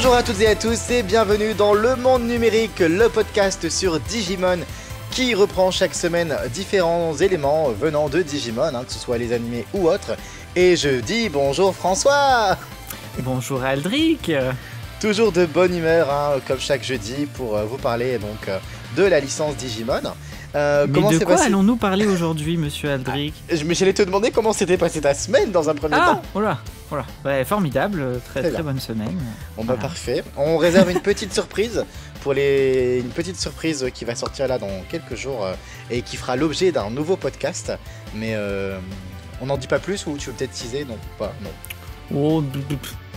Bonjour à toutes et à tous et bienvenue dans Le Monde Numérique, le podcast sur Digimon qui reprend chaque semaine différents éléments venant de Digimon, hein, que ce soit les animés ou autres. Et je dis bonjour François Bonjour Aldric Toujours de bonne humeur, hein, comme chaque jeudi, pour euh, vous parler donc euh, de la licence Digimon. Euh, mais de quoi allons-nous parler aujourd'hui, monsieur ah, Aldric Mais j'allais te demander comment s'était passée ta semaine dans un premier ah, temps. Voilà, oh voilà. Oh formidable, euh, très très bonne semaine. Bon bah parfait. On réserve une petite surprise pour les une petite surprise qui va sortir là dans quelques jours euh, et qui fera l'objet d'un nouveau podcast. Mais on n'en dit pas plus ou tu veux peut-être teaser Non, pas non. Oh,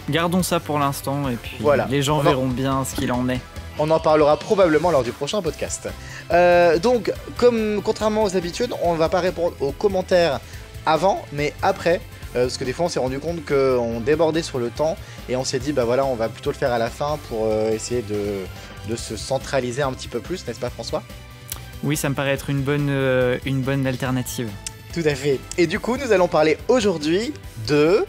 gardons ça pour l'instant et puis les gens verront bien ce qu'il en est. On en parlera probablement lors du prochain podcast. Euh, donc, comme contrairement aux habitudes, on ne va pas répondre aux commentaires avant, mais après. Euh, parce que des fois on s'est rendu compte qu'on débordait sur le temps et on s'est dit bah voilà on va plutôt le faire à la fin pour euh, essayer de, se centraliser un petit peu plus, n'est-ce pas François Oui ça me paraît être une bonne, une bonne alternative. Tout à fait. Et du coup nous allons parler aujourd'hui de...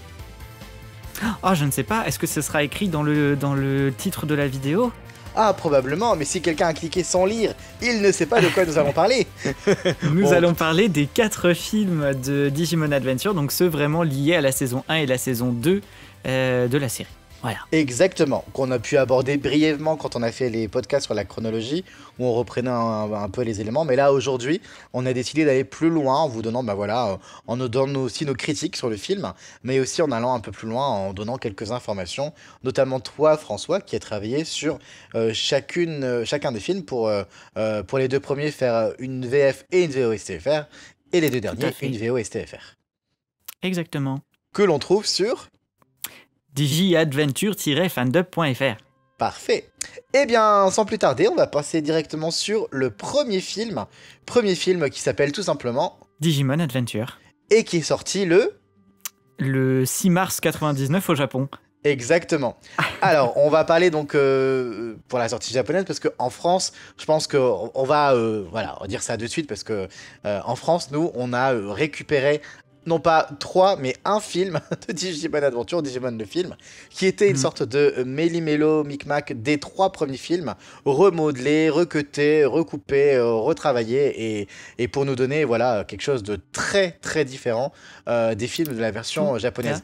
oh, je ne sais pas, est-ce que ce sera écrit dans le, dans le titre de la vidéo ah, probablement, mais si quelqu'un a cliqué sans lire, il ne sait pas de quoi nous allons parler. nous allons parler des quatre films de Digimon Adventure, donc ceux vraiment liés à la saison 1 et la saison 2 euh, de la série. Voilà. Exactement, qu'on a pu aborder brièvement quand on a fait les podcasts sur la chronologie, où on reprenait un, peu les éléments. Mais là, aujourd'hui, on a décidé d'aller plus loin en vous donnant, bah voilà, euh, en nous donnant aussi nos critiques sur le film, mais aussi en allant un peu plus loin, en donnant quelques informations, notamment toi, François, qui a travaillé sur euh, chacune, euh, chacun des films pour, pour les deux premiers faire une VF et une VOSTFR, et les deux derniers, une VOSTFR. Exactement. Que l'on trouve sur digiadventure-fandup.fr. Parfait. Eh bien, sans plus tarder, on va passer directement sur le premier film. Premier film qui s'appelle tout simplement Digimon Adventure. Et qui est sorti le Le 6 mars 99 au Japon. Exactement. Ah. Alors, on va parler donc euh, pour la sortie japonaise parce qu'en France, je pense qu'on va euh, voilà on dire ça de suite parce que euh, en France, nous, on a récupéré non pas trois, mais un film de Digimon Adventure, Digimon le film, qui était une mm. sorte de euh, méli-mélo, micmac des trois premiers films, remodelés, recutés, recoupés, euh, retravaillés, et, pour nous donner voilà quelque chose de très très différent euh, des films de la version japonaise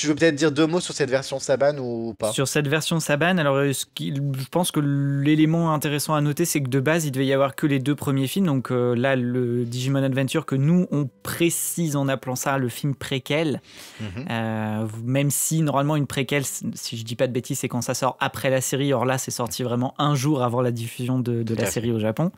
tu veux peut-être dire deux mots sur cette version Saban ou pas Sur cette version Saban, alors euh, ce je pense que l'élément intéressant à noter, c'est que de base, il devait y avoir que les deux premiers films. Donc euh, là, le Digimon Adventure que nous, on précise en appelant ça le film préquel. Mhm. Euh, même si normalement, une préquel, si je dis pas de bêtises, c'est quand ça sort après la série. Or là, c'est sorti vraiment un jour avant la diffusion de, la série au Japon.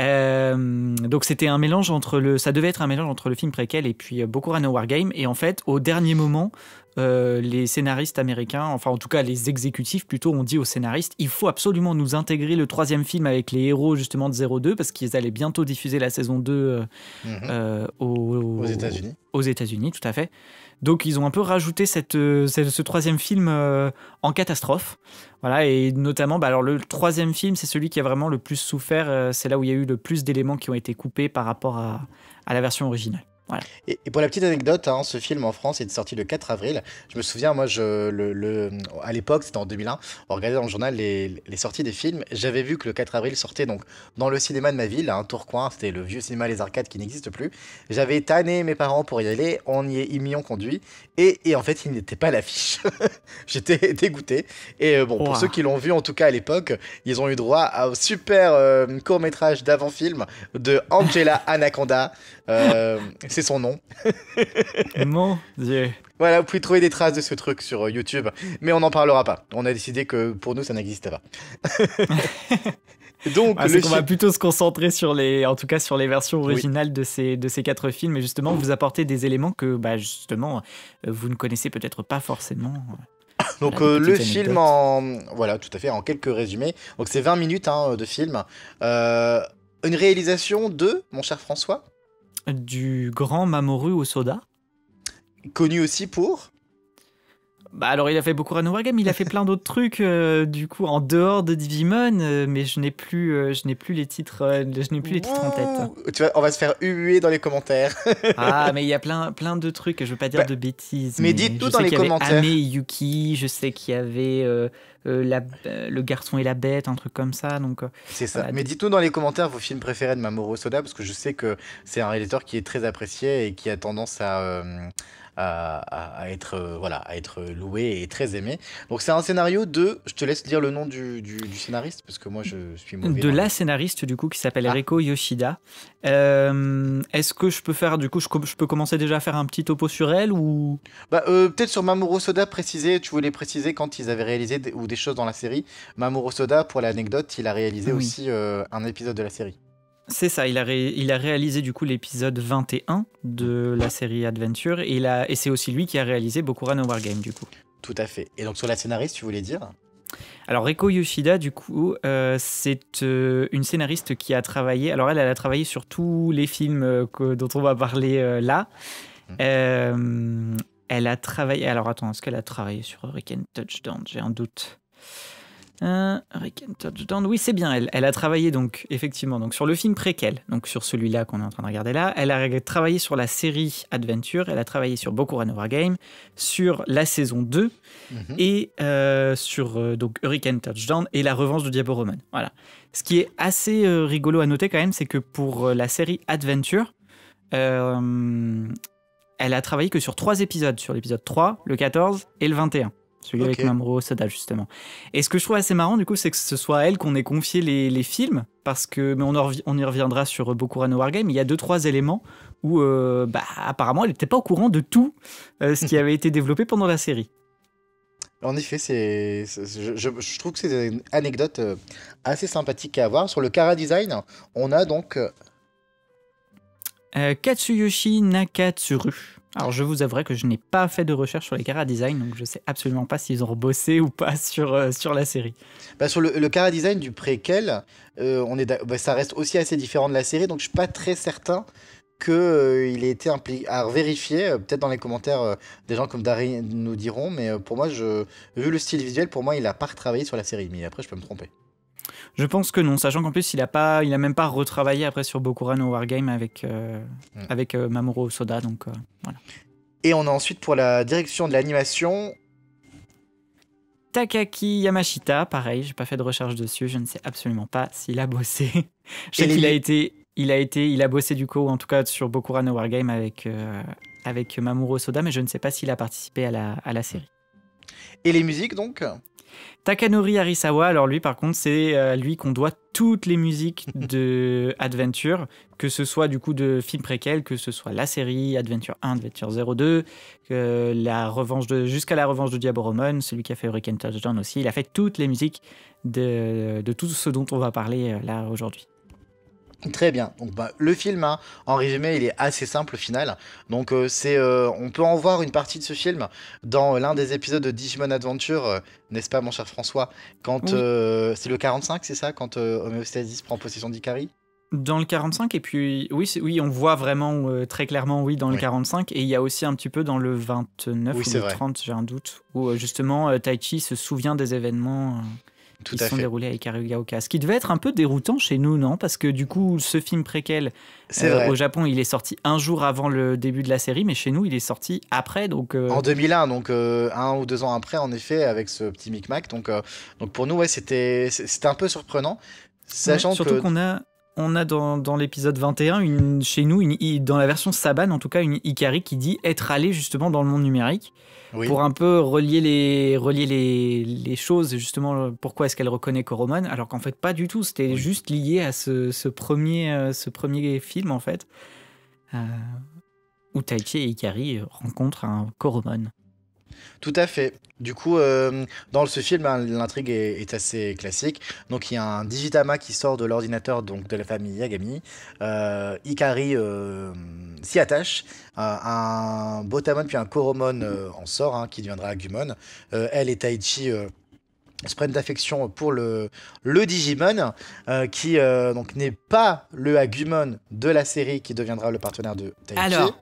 Euh, donc c'était un mélange entre le, ça devait être un mélange entre le film préquel et puis euh, beaucoup Rano Wargame. Et en fait, au dernier moment, euh, les scénaristes américains, enfin en tout cas les exécutifs plutôt, ont dit aux scénaristes il faut absolument nous intégrer le troisième film avec les héros justement de 02 parce qu'ils allaient bientôt diffuser la saison 2 mhm. aux, aux États-Unis. Aux États-Unis, tout à fait. Donc ils ont un peu rajouté cette, euh, ce troisième film euh, en catastrophe. Voilà, et notamment, bah, alors le troisième film, c'est celui qui a vraiment le plus souffert. Euh, c'est là où il y a eu le plus d'éléments qui ont été coupés par rapport à, à la version originale. Et, pour la petite anecdote, hein, ce film en France est sorti le 4 avril. Je me souviens, moi, je, le, à l'époque, c'était en 2001, on regardait dans le journal les, sorties des films. J'avais vu que le 4 avril sortait donc dans le cinéma de ma ville, un hein, tour Tourcoing, c'était le vieux cinéma Les Arcades qui n'existe plus. J'avais tanné mes parents pour y aller, on y est, ils m'y conduit, et, en fait, il n'était pas à l'affiche. J'étais dégoûté. Et euh, bon, pour ceux qui l'ont vu, en tout cas à l'époque, ils ont eu droit à un super euh, court métrage d'avant-film de Angela Anaconda. Euh, son nom. Mon Dieu. Voilà, vous pouvez trouver des traces de ce truc sur euh, YouTube, mais on n'en parlera pas. On a décidé que pour nous, ça n'existe pas. Donc, ah, on va plutôt se concentrer sur les, en tout cas sur les versions originales de ces de ces quatre films et justement vous apporter des éléments que bah justement vous ne connaissez peut-être pas forcément. Donc euh, le film en voilà tout à fait en quelques résumés. Donc c'est 20 minutes hein, de film. Euh, une réalisation de mon cher François du grand Mamoru Soda. Connu aussi pour bah alors il a fait beaucoup Game, il a fait plein d'autres trucs euh, du coup en dehors de Digimon, euh, mais je n'ai plus, plus les titres, je n'ai plus les euh, en tête. on va se faire huer dans les commentaires. ah mais il y a plein, plein de trucs, je veux pas dire bah, de bêtises. Mais, dites tout dans les commentaires. Amé Yuki, je sais qu'il y avait euh, euh, Le garçon et la bête, un truc comme ça. Donc, euh, c'est ça. Mais dites-nous dans les commentaires vos films préférés de Mamoru Soda, parce que je sais que c'est un réalisateur qui est très apprécié et qui a tendance à, à, être, euh, voilà, à être loué et très aimé. Donc c'est un scénario de, je te laisse dire le nom du, scénariste, parce que moi je suis mauvais. De la scénariste du coup qui s'appelle ah. Yoshida. Euh, est-ce que je peux faire, du coup, je, peux commencer déjà à faire un petit topo sur elle ou bah, euh, Peut-être sur Mamoru Soda préciser, tu voulais préciser quand ils avaient réalisé des, ou des choses dans la série. Mamoru Soda, pour l'anecdote, il a réalisé aussi un épisode de la série. C'est ça, il a, réalisé du coup l'épisode 21 de la série Adventure et, c'est aussi lui qui a réalisé beaucoup Bokura War Wargame du coup. Tout à fait. Et donc sur la scénariste, tu voulais dire alors Reiko Yoshida, du coup, euh, c'est euh, une scénariste qui a travaillé, alors elle, elle a travaillé sur tous les films euh, que, dont on va parler là. Mm. elle a travaillé, alors attends, est-ce qu'elle a travaillé sur Hurricane Touchdown J'ai un doute. Hurricane Touchdown. Oui, c'est bien elle. a travaillé donc effectivement donc sur le film préquel, donc sur celui-là qu'on est en train de regarder là. Elle a travaillé sur la série Adventure, elle a travaillé sur Boku Run Game, sur la saison 2 mhm. et euh, sur euh, donc Hurricane Touchdown et la revanche de Diablo Roman. Voilà. Ce qui est assez euh, rigolo à noter quand même, c'est que pour la série Adventure, elle a travaillé que sur trois épisodes, sur l'épisode 3, le 14 et le 21. Celui avec Mamoru Sada, justement. Et ce que je trouve assez marrant, du coup, c'est que ce soit à elle qu'on ait confié les, films, parce que, mais on, on y reviendra sur euh, Bokurano no Wargame, il y a deux, trois éléments où, euh, bah, apparemment, elle n'était pas au courant de tout euh, ce qui avait été développé pendant la série. En effet, c'est, je, trouve que c'est une anecdote assez sympathique à avoir. Sur le Kara Design, on a donc. Katsuyoshi Nakatsuru. Alors je vous avouerai que je n'ai pas fait de recherche sur les cara design, donc je sais absolument pas s'ils ont bossé ou pas sur, euh, sur la série. Bah, sur le, le design du préquel, euh, bah, ça reste aussi assez différent de la série, donc je suis pas très certain qu'il euh, ait été impliqué. À vérifier, peut-être dans les commentaires des gens comme Dari nous diront, mais pour moi, je, vu le style visuel, pour moi, il a pas retravaillé sur la série, mais après je peux me tromper. Je pense que non, sachant qu'en plus, il a, pas, il a même pas retravaillé après sur Bokurano Wargame avec, euh, hmm. avec euh, Mamoru Soda. donc euh, voilà. Et on a ensuite pour la direction de l'animation. Takaki Yamashita, pareil, j'ai pas fait de recherche dessus, je ne sais absolument pas s'il a bossé. je sais qu'il a été, il a été, il a bossé du coup, en tout cas sur Bokurano Wargame avec, avec Mamoru Soda, mais je ne sais pas s'il a participé à la, à la série. Et les musiques donc Takanori Arisawa, alors lui par contre, c'est euh, lui qu'on doit toutes les musiques de Adventure, que ce soit du coup de film préquel, que ce soit la série Adventure 1, Adventure 02, que la revanche de jusqu'à la revanche de roman, celui qui a fait Hurricane Touchdown aussi, il a fait toutes les musiques de, de tout ce dont on va parler euh, là aujourd'hui. Très bien. Donc bah, le film, hein, en résumé, il est assez simple au final. Donc euh, c'est, euh, on peut en voir une partie de ce film dans euh, l'un des épisodes de Digimon Adventure, n'est-ce pas, mon cher François Quand c'est le 45, c'est ça, quand Homéostasis prend possession d'Ikari dans le 45 et puis oui oui on voit vraiment très clairement oui dans le 45 et il y a aussi un petit peu dans le 29 ou le 30 j'ai un doute où justement Taichi se souvient des événements tout se sont fait. déroulés avec Harugaoka. Ce qui devait être un peu déroutant chez nous, non Parce que du coup, ce film préquel euh, au Japon, il est sorti un jour avant le début de la série, mais chez nous, il est sorti après. Donc, euh, En 2001, donc euh, un ou deux ans après, en effet, avec ce petit micmac. Donc, donc pour nous, ouais, c'était un peu surprenant. Sachant que... surtout qu'on a on a dans, l'épisode 21, une, chez nous, une, dans la version Saban, en tout cas, une Ikari qui dit être allée justement dans le monde numérique pour un peu relier les, relier les, choses, justement, pourquoi est-ce qu'elle reconnaît Koromon alors qu'en fait, pas du tout, c'était juste lié à euh, ce, premier, film, en fait, euh, où Taichi et Ikari rencontrent un Koromon. Tout à fait. Du coup, euh, dans ce film, hein, l'intrigue est, assez classique. Donc, il y a un digitama qui sort de l'ordinateur donc de la famille Yagami. Euh, Ikari euh, s'y attache. Euh, un Botamon puis un Koromon en sort, hein, qui deviendra Agumon. elle et Taichi se prennent d'affection pour le, le Digimon, qui donc n'est pas le Agumon de la série qui deviendra le partenaire de Taichi. Alors,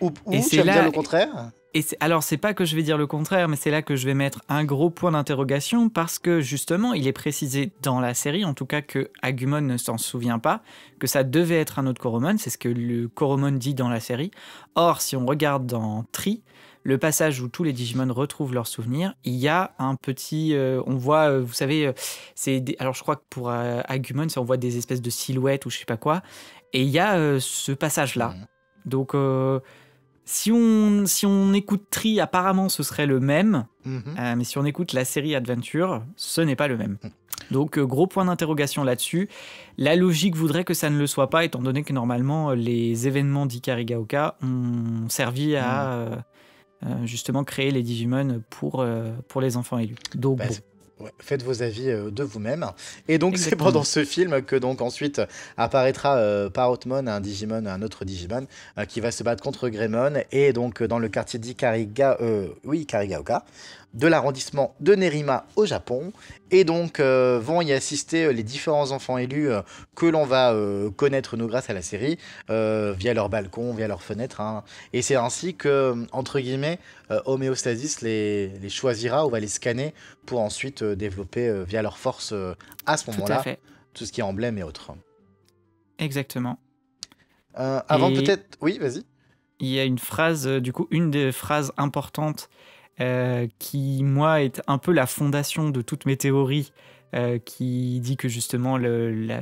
ou, ou et contraire et alors, c'est pas que je vais dire le contraire, mais c'est là que je vais mettre un gros point d'interrogation parce que justement, il est précisé dans la série, en tout cas, que Agumon ne s'en souvient pas, que ça devait être un autre Coromon, c'est ce que le Coromon dit dans la série. Or, si on regarde dans Tri, le passage où tous les Digimon retrouvent leurs souvenirs, il y a un petit, euh, on voit, euh, vous savez, euh, c'est alors je crois que pour Agumon, on voit des espèces de silhouettes ou je sais pas quoi, et il y a ce passage là. Mmh. Donc si on, si on écoute Tri apparemment ce serait le même, mhm. euh, mais si on écoute la série Adventure, ce n'est pas le même. Donc euh, gros point d'interrogation là-dessus. La logique voudrait que ça ne le soit pas, étant donné que normalement euh, les événements d'Ikarigaoka ont servi à mhm. justement créer les Digimon pour, pour les enfants élus. Donc bah, faites vos avis euh, de vous-même. Et donc c'est pendant ce film que donc ensuite apparaîtra euh, Parotmon, par un Digimon, un autre Digimon euh, qui va se battre contre Greymon et donc dans le quartier d'Ikariga, oui Ikarigaoka, de l'arrondissement de Nerima au Japon. Et donc euh, vont y assister euh, les différents enfants élus euh, que l'on va connaître nous grâce à la série, via leur balcon, via leurs fenêtres. Hein. Et c'est ainsi que, entre guillemets, Homéostasis les, choisira ou va les scanner pour ensuite développer via leur force à ce moment-là tout, ce qui est emblème et autres. Exactement. avant peut-être... Oui, vas-y. Il y a une phrase, du coup, une des phrases importantes euh, qui, moi, est un peu la fondation de toutes mes théories, euh, qui dit que justement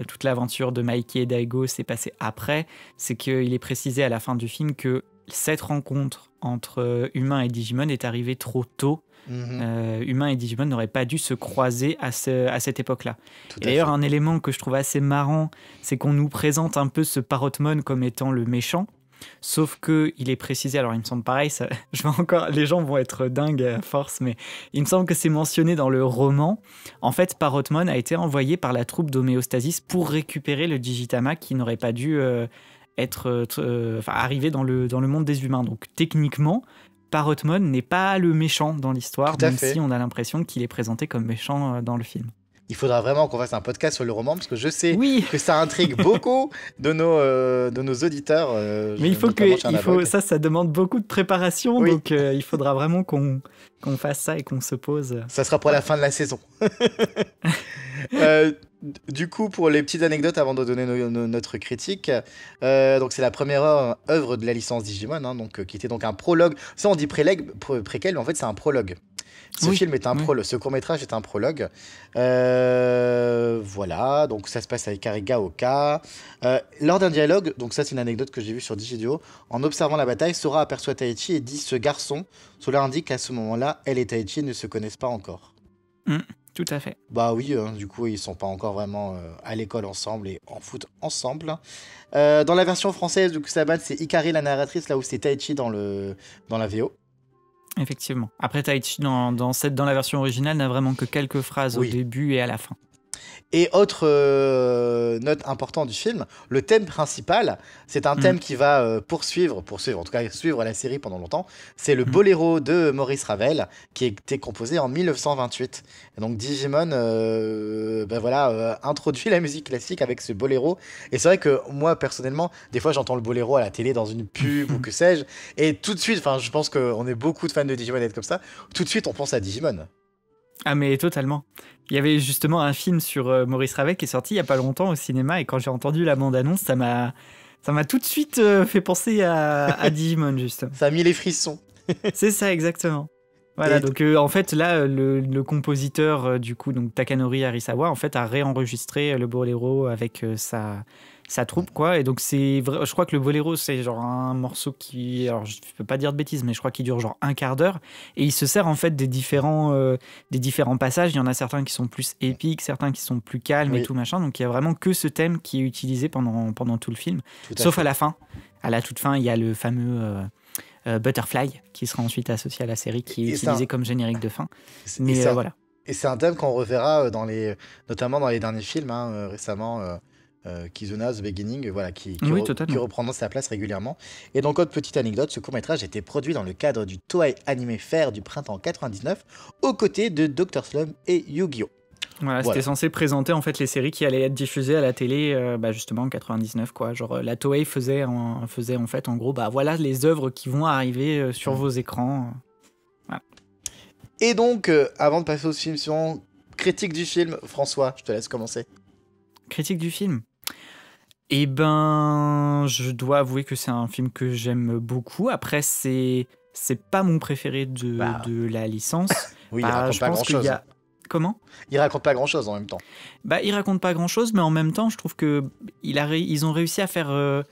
toute l'aventure de Mikey et Daigo s'est passée après, c'est qu'il est précisé à la fin du film que cette rencontre entre humain et Digimon est arrivée trop tôt. Mhm. Euh, humain et Digimon n'auraient pas dû se croiser à, à cette époque-là. D'ailleurs, un élément que je trouve assez marrant, c'est qu'on nous présente un peu ce Parotmon comme étant le méchant, Sauf que il est précisé, alors il me semble pareil, je encore, les gens vont être dingues à force, mais il me semble que c'est mentionné dans le roman. En fait, Parotmon a été envoyé par la troupe d'homéostasis pour récupérer le Digitama qui n'aurait pas dû euh, être euh, euh, dans le, monde des humains. Donc techniquement, Parotmon n'est pas le méchant dans l'histoire, même si on a l'impression qu'il est présenté comme méchant dans le film il faudra vraiment qu'on fasse un podcast sur le roman parce que je sais que ça intrigue beaucoup de nos, euh, de nos auditeurs. Euh, mais il faut que ça, ça demande beaucoup de préparation, donc euh, il faudra vraiment qu'on qu'on fasse ça et qu'on se pose. Ça sera pour la fin de la saison. du coup, pour les petites anecdotes avant de donner notre critique, donc c'est la première œuvre de la licence Digimon, hein, donc, qui était donc un prologue. Ça, on dit préquel, mais en fait, c'est un prologue. Ce film est un prologue, ce court métrage est un prologue. Euh, voilà, donc ça se passe avec Kariga Oka. Euh, lors d'un dialogue, donc ça c'est une anecdote que j'ai vue sur Digidio, en observant la bataille, Sora aperçoit Taichi et dit ce garçon. Cela indique qu'à ce moment-là, elle et Taichi ne se connaissent pas encore. Hum, tout à fait. Bah oui, hein, du coup ils ne sont pas encore vraiment euh, à l'école ensemble et en foot ensemble. dans la version française, de coup c'est Ikari la narratrice là où c'est Taichi dans, le, dans la VO. Effectivement. Après, Taichi, dans, dans, dans la version originale, n'a vraiment que quelques phrases au début et à la fin. Et autre euh, note importante du film, le thème principal, c'est un mm. thème qui va euh, poursuivre, poursuivre, en tout cas suivre la série pendant longtemps, c'est le mm. boléro de Maurice Ravel, qui a été composé en 1928. donc Digimon euh, ben voilà, introduit la musique classique avec ce boléro. Et c'est vrai que moi, personnellement, des fois j'entends le boléro à la télé dans une pub ou que sais-je, et tout de suite, enfin je pense qu'on est beaucoup de fans de Digimon et être comme ça, tout de suite on pense à Digimon. Ah mais totalement. Il y avait justement un film sur euh, Maurice Ravet qui est sorti il y a pas longtemps au cinéma et quand j'ai entendu la bande-annonce, ça m'a ça m'a tout de suite euh, fait penser à, à Digimon juste. ça a mis les frissons. C'est ça exactement. Voilà, donc euh, en fait là le, compositeur du coup donc Takanori Arisawa en fait a réenregistré le boléro avec sa sa troupe quoi et donc c'est je crois que le boléro c'est genre un morceau qui alors je peux pas dire de bêtises mais je crois qu'il dure genre un quart d'heure et il se sert en fait des différents euh, des différents passages il y en a certains qui sont plus épiques certains qui sont plus calmes et tout machin donc il y a vraiment que ce thème qui est utilisé pendant pendant tout le film sauf à la fin à la toute fin il y a le fameux euh, euh, Butterfly qui sera ensuite associé à la série qui est utilisé comme générique de fin mais voilà et c'est un thème qu'on reverra dans les notamment dans les derniers films hein, récemment euh, Kizuna, The Beginning, voilà, qui, qui, sa place régulièrement. Et donc, autre petite anecdote, ce court-métrage a été produit dans le cadre du Toei Animé Fair du printemps 99, aux côtés de Dr. Slum et Yu-Gi-Oh! Voilà, c'était censé présenter en fait les séries qui allaient être diffusées à la télé euh, bah, justement en 99 quoi. Genre euh, la Toei faisait en, faisait en fait en gros bah voilà les œuvres qui vont arriver sur mm. vos écrans. Et donc avant de passer au film suivant, critique du film, François, je te laisse commencer. Critique du film eh ben, je dois avouer que c'est un film que j'aime beaucoup. Après, c'est c'est pas mon préféré de, bah. de la licence. oui, il raconte pas grand chose. Comment Il raconte pas grand chose en même temps. Bah, il raconte pas grand chose, mais en même temps, je trouve que il ils ont réussi à faire euh,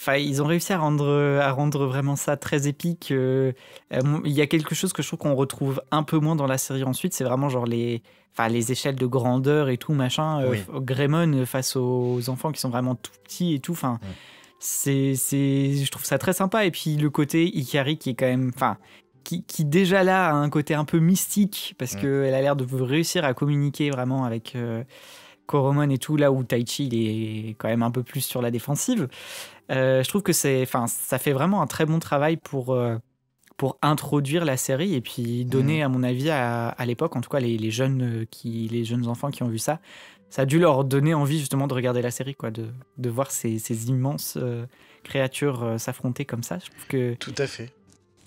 Enfin, ils ont réussi à rendre, à rendre vraiment ça très épique. Euh, euh, il y a quelque chose que je trouve qu'on retrouve un peu moins dans la série ensuite. C'est vraiment genre les, enfin, les échelles de grandeur et tout, machin. Euh, Grémon face aux enfants qui sont vraiment tout petits et tout. Enfin, c'est, c'est, je trouve ça très sympa. Et puis le côté Ikari qui est quand même. Enfin, qui, qui, déjà là a un côté un peu mystique parce mm. que qu'elle a l'air de réussir à communiquer vraiment avec, Coromon et tout, là où Taichi il est quand même un peu plus sur la défensive. Euh, je trouve que c'est, enfin, ça fait vraiment un très bon travail pour euh, pour introduire la série et puis donner, mm. à mon avis, à, l'époque, en tout cas les, jeunes euh, qui, les jeunes enfants qui ont vu ça, ça a dû leur donner envie justement de regarder la série, quoi, de, de voir ces, immenses créatures s'affronter comme ça. Je trouve que tout à fait.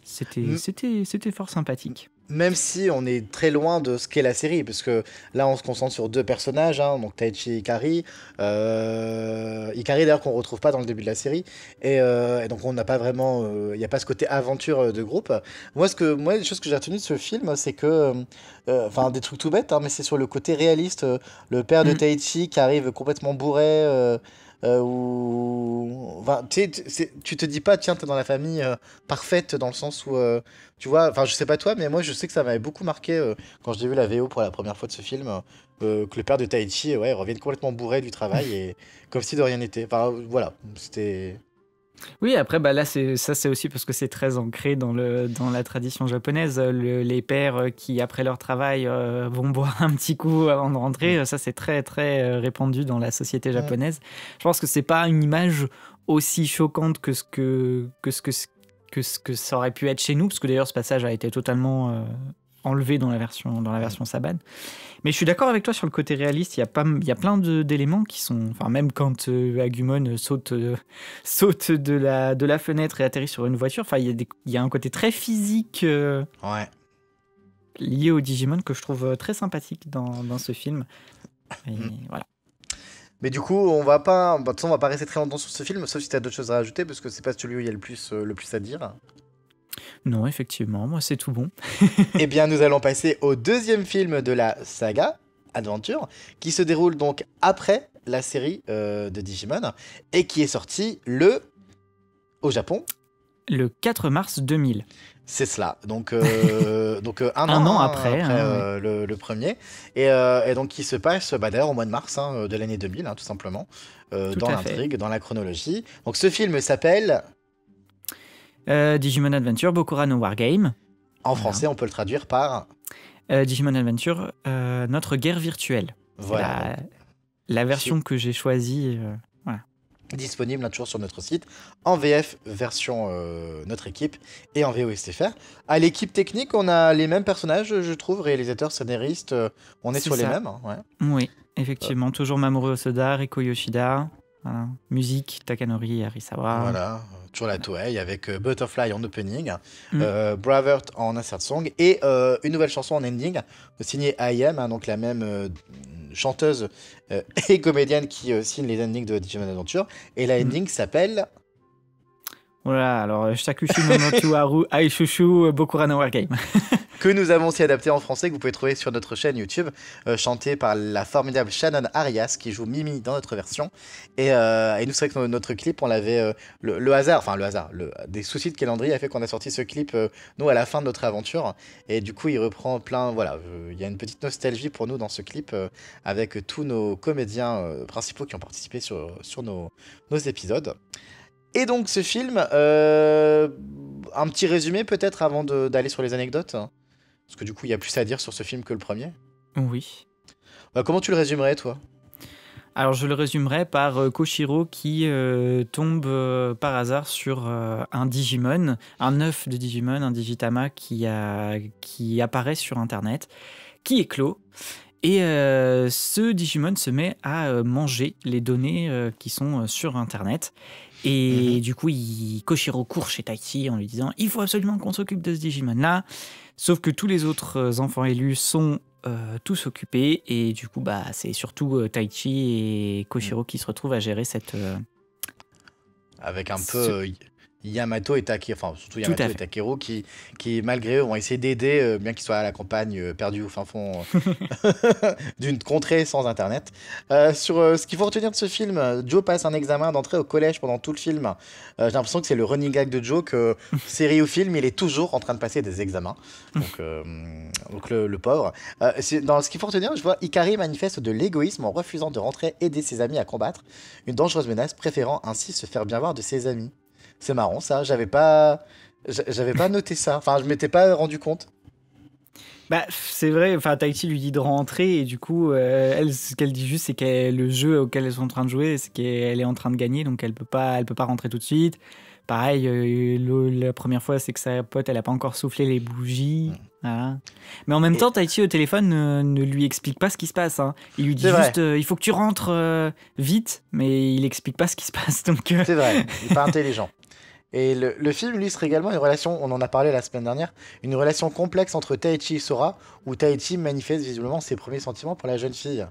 C'était, c'était, c'était fort sympathique même si on est très loin de ce qu'est la série, parce que là on se concentre sur deux personnages, hein, donc Taichi et Ikari, euh, Ikari d'ailleurs qu'on retrouve pas dans le début de la série, et, euh, donc on n'a pas vraiment, il euh, n'y a pas ce côté aventure de groupe. Moi, ce que, moi, une chose que j'ai retenu de ce film, c'est que, enfin, des trucs tout bêtes, hein, mais c'est sur le côté réaliste, le père de mm. Taichi qui arrive complètement bourré euh, où enfin, tu te dis pas tiens t'es dans la famille euh, parfaite dans le sens où euh, tu vois enfin je sais pas toi mais moi je sais que ça m'avait beaucoup marqué quand j'ai vu la VO pour la première fois de ce film que le père de Taichi ouais revienne complètement bourré du travail et comme si de rien n'était voilà c'était oui, après, bah là, ça, c'est aussi parce que c'est très ancré dans, la tradition japonaise. les pères euh, qui, après leur travail, euh, vont boire un petit coup avant de rentrer, ça, c'est très, très euh, répandu dans la société japonaise. Je pense que ce n'est pas une image aussi choquante que ce que, ce que, ce que ça aurait pu être chez nous, parce que d'ailleurs, ce passage a été totalement enlevé dans la version, dans la version Saban. Mais je suis d'accord avec toi sur le côté réaliste. Il y a, pas, il y a plein d'éléments qui sont. Enfin, même quand euh, Agumon saute, euh, saute de, la, de la fenêtre et atterrit sur une voiture, enfin, il, y a il y a un côté très physique euh, lié au Digimon que je trouve très sympathique dans, ce film. Mm. voilà. Mais du coup, on va pas, va pas rester très longtemps sur ce film, sauf si tu as d'autres choses à rajouter, parce que c'est pas celui où il y a le plus, le plus à dire. Non, effectivement, moi c'est tout bon. eh bien, nous allons passer au deuxième film de la saga, Adventure, qui se déroule donc après la série euh, de Digimon et qui est sorti le. au Japon Le 4 mars 2000. C'est cela. Donc, euh, donc euh, un, an, après, hein, le, premier. Et, donc, qui se passe bah, d'ailleurs au mois de mars hein, de l'année 2000, hein, tout simplement, dans l'intrigue, dans la chronologie. Donc, ce film s'appelle euh, Digimon Adventure, Bokura no Wargame. En français, on peut le traduire par. Euh, Digimon Adventure, euh, notre guerre virtuelle. Voilà. La, version que j'ai choisie. Disponible là, hein, toujours sur notre site, en VF, version notre équipe, et en VOSTFR. À l'équipe technique, on a les mêmes personnages, je trouve, réalisateurs, scénaristes, on est, sur les mêmes. Hein, oui, effectivement, toujours Mamoru Osoda, Riko Yoshida, Musique, Takanori, Arisawa. Voilà, toujours la Toei avec euh, Butterfly en opening, mm. euh, Bravert en insert song et euh, une nouvelle chanson en ending signée IM, hein, donc la même chanteuse et comédienne qui signe les endings de Digimon Adventure. Et la mm. ending s'appelle. Voilà, alors Shakushi Monotu Haru Aishushu Bokura no Game. que nous avons aussi adapté en français, que vous pouvez trouver sur notre chaîne YouTube, euh, chanté par la formidable Shannon Arias, qui joue Mimi dans notre version. Et, euh, nous, c'est vrai que notre clip, on l'avait. Euh, le, hasard, enfin, le hasard, le, des soucis de calendrier a fait qu'on a sorti ce clip, euh, nous, à la fin de notre aventure. Et du coup, il reprend plein. Voilà, il y a une petite nostalgie pour nous dans ce clip, avec tous nos comédiens principaux qui ont participé sur, sur nos, épisodes. Et donc ce film, un petit résumé peut-être avant d'aller sur les anecdotes. Parce que du coup, il y a plus à dire sur ce film que le premier. Oui. Bah, comment tu le résumerais, toi alors je le résumerais par euh, Koshiro qui euh, tombe euh, par hasard sur un Digimon, un œuf de Digimon, un Digitama qui, a, qui apparaît sur Internet, qui clos. Et ce Digimon se met à manger les données qui sont sur Internet. Et mhm. du coup, il, Koshiro court chez Taichi en lui disant Il faut absolument qu'on s'occupe de ce Digimon là. Sauf que tous les autres euh, enfants élus sont euh, tous occupés et du coup bah c'est surtout euh, Taichi et Koshiro mm. qui se retrouvent à gérer cette avec un peu Yamato et Takeru enfin surtout Yamato et Takeru, qui, qui malgré eux vont essayer d'aider, euh, bien qu'ils soient à la campagne, euh, perdus au fin fond euh, d'une contrée sans internet. sur ce qu'il faut retenir de ce film, Joe passe un examen d'entrée au collège pendant tout le film. J'ai l'impression que c'est le running gag de Joe, que série ou film, il est toujours en train de passer des examens. Donc, donc le, le pauvre. dans ce qu'il faut retenir, je vois Ikari manifeste de l'égoïsme en refusant de rentrer aider ses amis à combattre une dangereuse menace, préférant ainsi se faire bien voir de ses amis. C'est marrant ça, j'avais pas, j'avais pas noté ça. Enfin, je m'étais pas rendu compte. Bah, c'est vrai, enfin, Tahiti lui dit de rentrer et du coup, euh, elle, ce qu'elle dit juste, c'est que le jeu auquel elles sont en train de jouer, c'est qu'elle est en train de gagner, donc elle peut pas, elle peut pas rentrer tout de suite. Pareil, euh, la première fois, c'est que sa pote, elle a pas encore soufflé les bougies. Mm. Mais en même temps, Tahiti au téléphone ne lui explique pas ce qui se passe. Hein. Il lui dit juste, euh, il faut que tu rentres vite, mais il explique pas ce qui se passe. Donc, c'est vrai, il est pas intelligent. Et le, film illustre également une relation, on en a parlé la semaine dernière, une relation complexe entre Taichi et Sora, où Taichi manifeste visiblement ses premiers sentiments pour la jeune fille.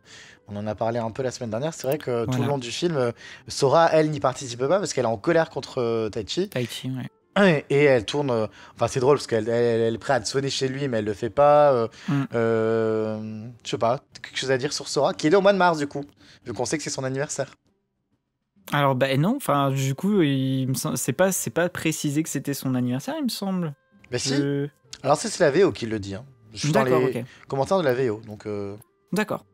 On en a parlé un peu la semaine dernière, c'est vrai que tout le long du film, euh, Sora, elle, n'y participe pas parce qu'elle est en colère contre euh, Taichi. Taichi, ouais. Et elle tourne. Euh, enfin, c'est drôle parce qu'elle elle, est prête à te sonner chez lui, mais elle le fait pas. Mm. je sais pas, quelque chose à dire sur Sora, qui est au mois de mars du coup, vu qu'on sait que c'est son anniversaire. Alors ben non, enfin du coup, il c'est pas c'est pas précisé que c'était son anniversaire, il me semble. Ben si. Euh, alors c'est la VO qui le dit. Hein. Je suis dans les commentaires de la VO, donc. Euh. D'accord.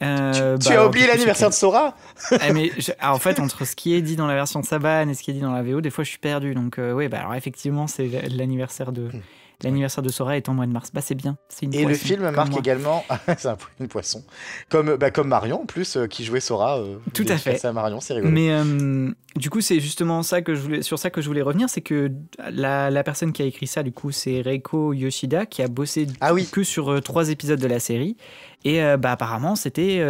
tu, euh, bah, as oublié l'anniversaire de Sora ah, mais ah, En fait, entre ce qui est dit dans la version de Saban et ce qui est dit dans la VO, des fois je suis perdu. Donc, oui, bah, alors effectivement, c'est l'anniversaire de, hmm. L'anniversaire de Sora est en mois de mars. Bah, c'est bien. Une et le film marque également. Ah, c'est un, poisson. Comme, bah, comme Marion, en plus, euh, qui jouait Sora. Euh, Tout à fait. ça Marion, c'est rigolo. Mais euh, du coup, c'est justement ça que je voulais, sur ça que je voulais revenir. C'est que la, la, personne qui a écrit ça, du coup, c'est Reiko Yoshida, qui a bossé ah que sur trois épisodes de la série. Et bah, apparemment, c'était.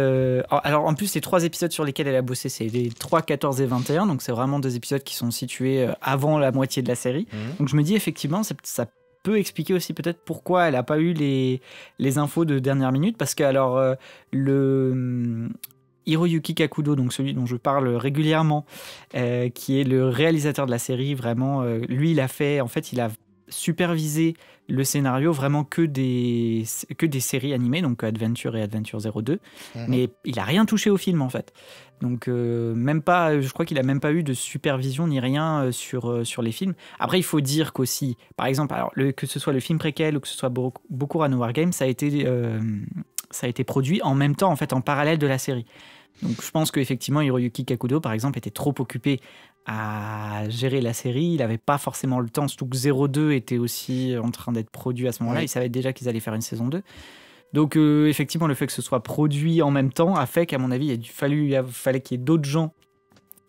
alors, en plus, les trois épisodes sur lesquels elle a bossé, c'est les 3, 14 et 21. Donc, c'est vraiment deux épisodes qui sont situés avant la moitié de la série. Mhm. Donc, je me dis, effectivement, ça expliquer aussi peut-être pourquoi elle n'a pas eu les, les infos de dernière minute, parce que alors euh, le mm, Hiroyuki Kakudo, donc celui dont je parle régulièrement, euh, qui est le réalisateur de la série, vraiment, euh, lui, il a fait, en fait, il a supervisé le scénario vraiment que des, que des séries animées, donc Adventure et Adventure 02, mhm. mais il a rien touché au film en fait. Donc euh, même pas, je crois qu'il a même pas eu de supervision ni rien euh, sur, euh, sur les films. Après, il faut dire qu'aussi, par exemple, alors, que ce soit le film préquel ou que ce soit beaucoup War Game, ça a été ça a été produit en même temps, en fait, en parallèle de la série. Donc je pense qu'effectivement, Hiroyuki Kakudo, par exemple, était trop occupé à gérer la série. Il n'avait pas forcément le temps, surtout que 02 était aussi en train d'être produit à ce moment-là. Il savait déjà qu'ils allaient faire une saison 2. Donc euh, effectivement, le fait que ce soit produit en même temps a fait qu'à mon avis, il, a fallu, il fallait qu'il y ait d'autres gens,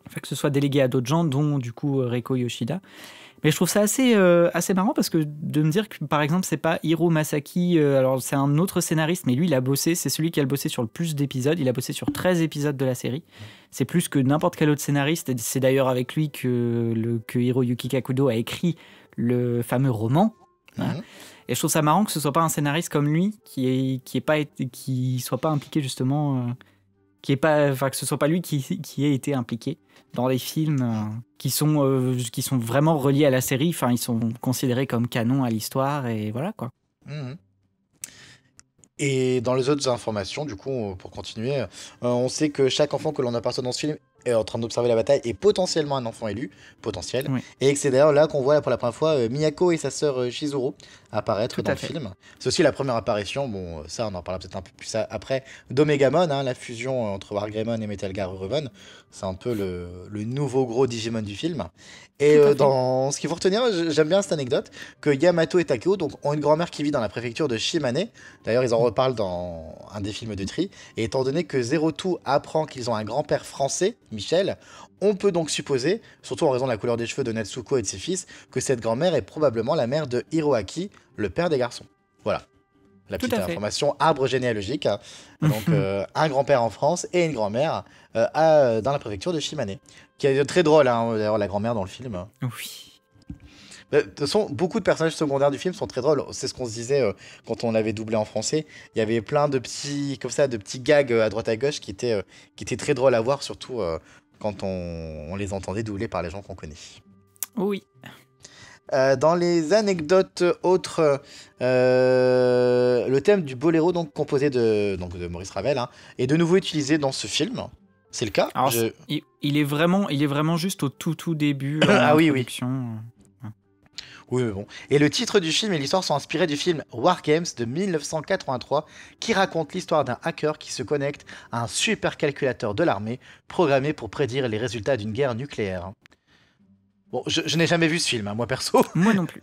fait que ce soit délégué à d'autres gens, dont du coup euh, Reiko Yoshida. Mais je trouve ça assez, euh, assez marrant parce que de me dire que par exemple, c'est pas Hiro Masaki, alors c'est un autre scénariste, mais lui il a bossé, c'est celui qui a bossé sur le plus d'épisodes, il a bossé sur 13 épisodes de la série. C'est plus que n'importe quel autre scénariste, c'est d'ailleurs avec lui que, le, que Kakudo a écrit le fameux roman Hein? Mhm. Et je trouve ça marrant que ce soit pas un scénariste comme lui qui est, qui est pas qui soit pas impliqué justement, euh, qui est pas, enfin que ce soit pas lui qui, qui ait été impliqué dans les films euh, qui sont euh, qui sont vraiment reliés à la série. Enfin, ils sont considérés comme canon à l'histoire et voilà quoi. Mhm. Et dans les autres informations, du coup, pour continuer, on sait que chaque enfant que l'on aperçoit dans ce film en train d'observer la bataille est potentiellement un enfant élu, potentiel. Et c'est d'ailleurs là qu'on voit pour la première fois euh, Miyako et sa sœur euh, Shizuru apparaître dans le film. C'est aussi la première apparition, bon, ça on en parlera peut-être un peu plus après, d'Omegamon, hein, la fusion euh, entre Wargreymon et Metal C'est un peu le, nouveau gros Digimon du film. Et euh, dans ce qu'il faut retenir, j'aime bien cette anecdote, que Yamato et Takeo ont une grand-mère qui vit dans la préfecture de Shimane. D'ailleurs, ils en mmh. reparlent dans un des films de Tri. Et étant donné que Zero Two apprend qu'ils ont un grand-père français, Michel, on peut donc supposer, surtout en raison de la couleur des cheveux de Natsuko et de ses fils, que cette grand-mère est probablement la mère de Hiroaki, le père des garçons. Voilà. La petite information arbre généalogique. Hein. Donc euh, un grand-père en France et une grand-mère euh, euh, dans la préfecture de Shimane. Qui est très drôle, hein, d'ailleurs, la grand-mère dans le film. Oui. De toute façon, beaucoup de personnages secondaires du film sont très drôles. C'est ce qu'on se disait quand on l'avait doublé en français. Il y avait plein de petits, comme ça, de petits gags à droite à gauche qui qui étaient très drôles à voir, surtout quand on, les entendait doublés par les gens qu'on connaît. Oui. Euh, dans les anecdotes autres, euh, le thème du boléro, donc composé de, donc, de Maurice Ravel, hein, est de nouveau utilisé dans ce film. C'est le cas il, il, est vraiment, il est vraiment juste au tout tout début. Euh, ah oui, oui. Oui, mais bon. Et le titre du film et l'histoire sont inspirés du film War Games de 1983, qui raconte l'histoire d'un hacker qui se connecte à un super calculateur de l'armée, programmé pour prédire les résultats d'une guerre nucléaire. Bon, je, n'ai jamais vu ce film, hein, moi perso. Moi non plus.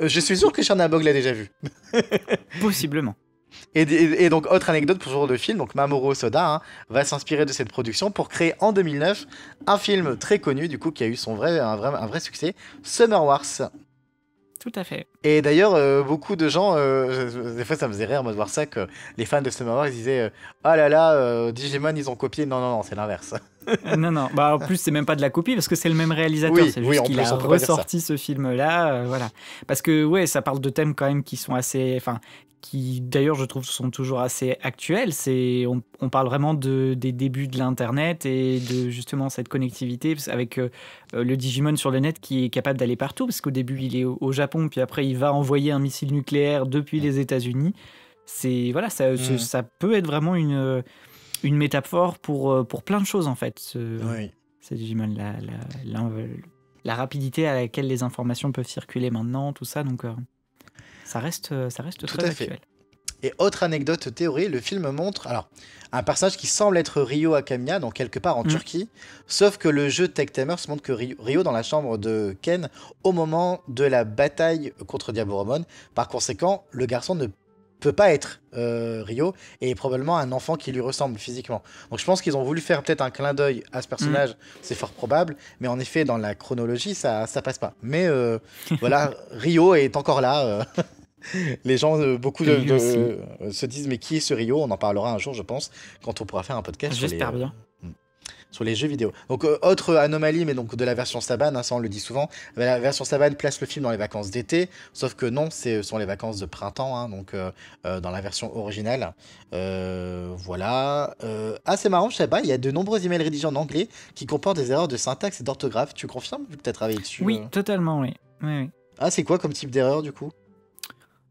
Euh, je suis sûr que Chernabog l'a déjà vu. Possiblement. Et, donc, autre anecdote pour ce genre de film, donc Mamoru Soda hein, va s'inspirer de cette production pour créer en 2009 un film très connu, du coup, qui a eu son vrai, un, vrai, un vrai succès, Summer Wars. Tout à fait. Et d'ailleurs, euh, beaucoup de gens, euh, des fois ça me faisait rire de voir ça, que les fans de ce moment, disaient euh, Ah là là, Digimon, ils ont copié. Non, non, non, c'est l'inverse. non, non. Bah, en plus, c'est même pas de la copie parce que c'est le même réalisateur. Oui, c'est juste qu'il a ressorti ce film-là. Euh, voilà. Parce que, ouais, ça parle de thèmes quand même qui sont assez. Enfin, qui d'ailleurs, je trouve, sont toujours assez actuels. C'est, on, parle vraiment de, des débuts de l'Internet et de justement cette connectivité avec euh, euh, le Digimon sur le net qui est capable d'aller partout. Parce qu'au début, il est au, Japon, puis après, il va envoyer un missile nucléaire depuis les États-Unis. C'est, voilà, ça, mm. ça peut être vraiment une une métaphore pour, euh, pour plein de choses, en fait, ce, Digimon. La, la, rapidité à laquelle les informations peuvent circuler maintenant, tout ça. Donc, euh, ça reste, euh, ça reste très actuel. Et autre anecdote théorie, le film montre alors un personnage qui semble être Rio Akamiya, donc quelque part en mm. Turquie, sauf que le jeu Tech Tamers montre que Rio dans la chambre de Ken au moment de la bataille contre Diaboromon. Par conséquent, le garçon ne peut pas être euh, Rio et est probablement un enfant qui lui ressemble physiquement. Donc je pense qu'ils ont voulu faire peut-être un clin d'œil à ce personnage, mm. c'est fort probable, mais en effet dans la chronologie ça ça passe pas. Mais euh, voilà, Rio est encore là. Euh. Les gens, beaucoup de, se disent mais qui est ce Rio On en parlera un jour, je pense, quand on pourra faire un podcast. J'espère bien. Mm sur les jeux vidéo. Donc, euh, autre anomalie, mais donc de la version Saban, hein, ça on le dit souvent, la version Saban place le film dans les vacances d'été, sauf que non, ce sont les vacances de printemps, hein, donc euh, euh, dans la version originale. voilà. Ah, c'est marrant, je sais pas, il y a de nombreux emails rédigés en anglais qui comportent des erreurs de syntaxe et d'orthographe. Tu confirmes, vu que tu as travaillé dessus Oui, totalement, oui. Ah, c'est quoi comme type d'erreur du coup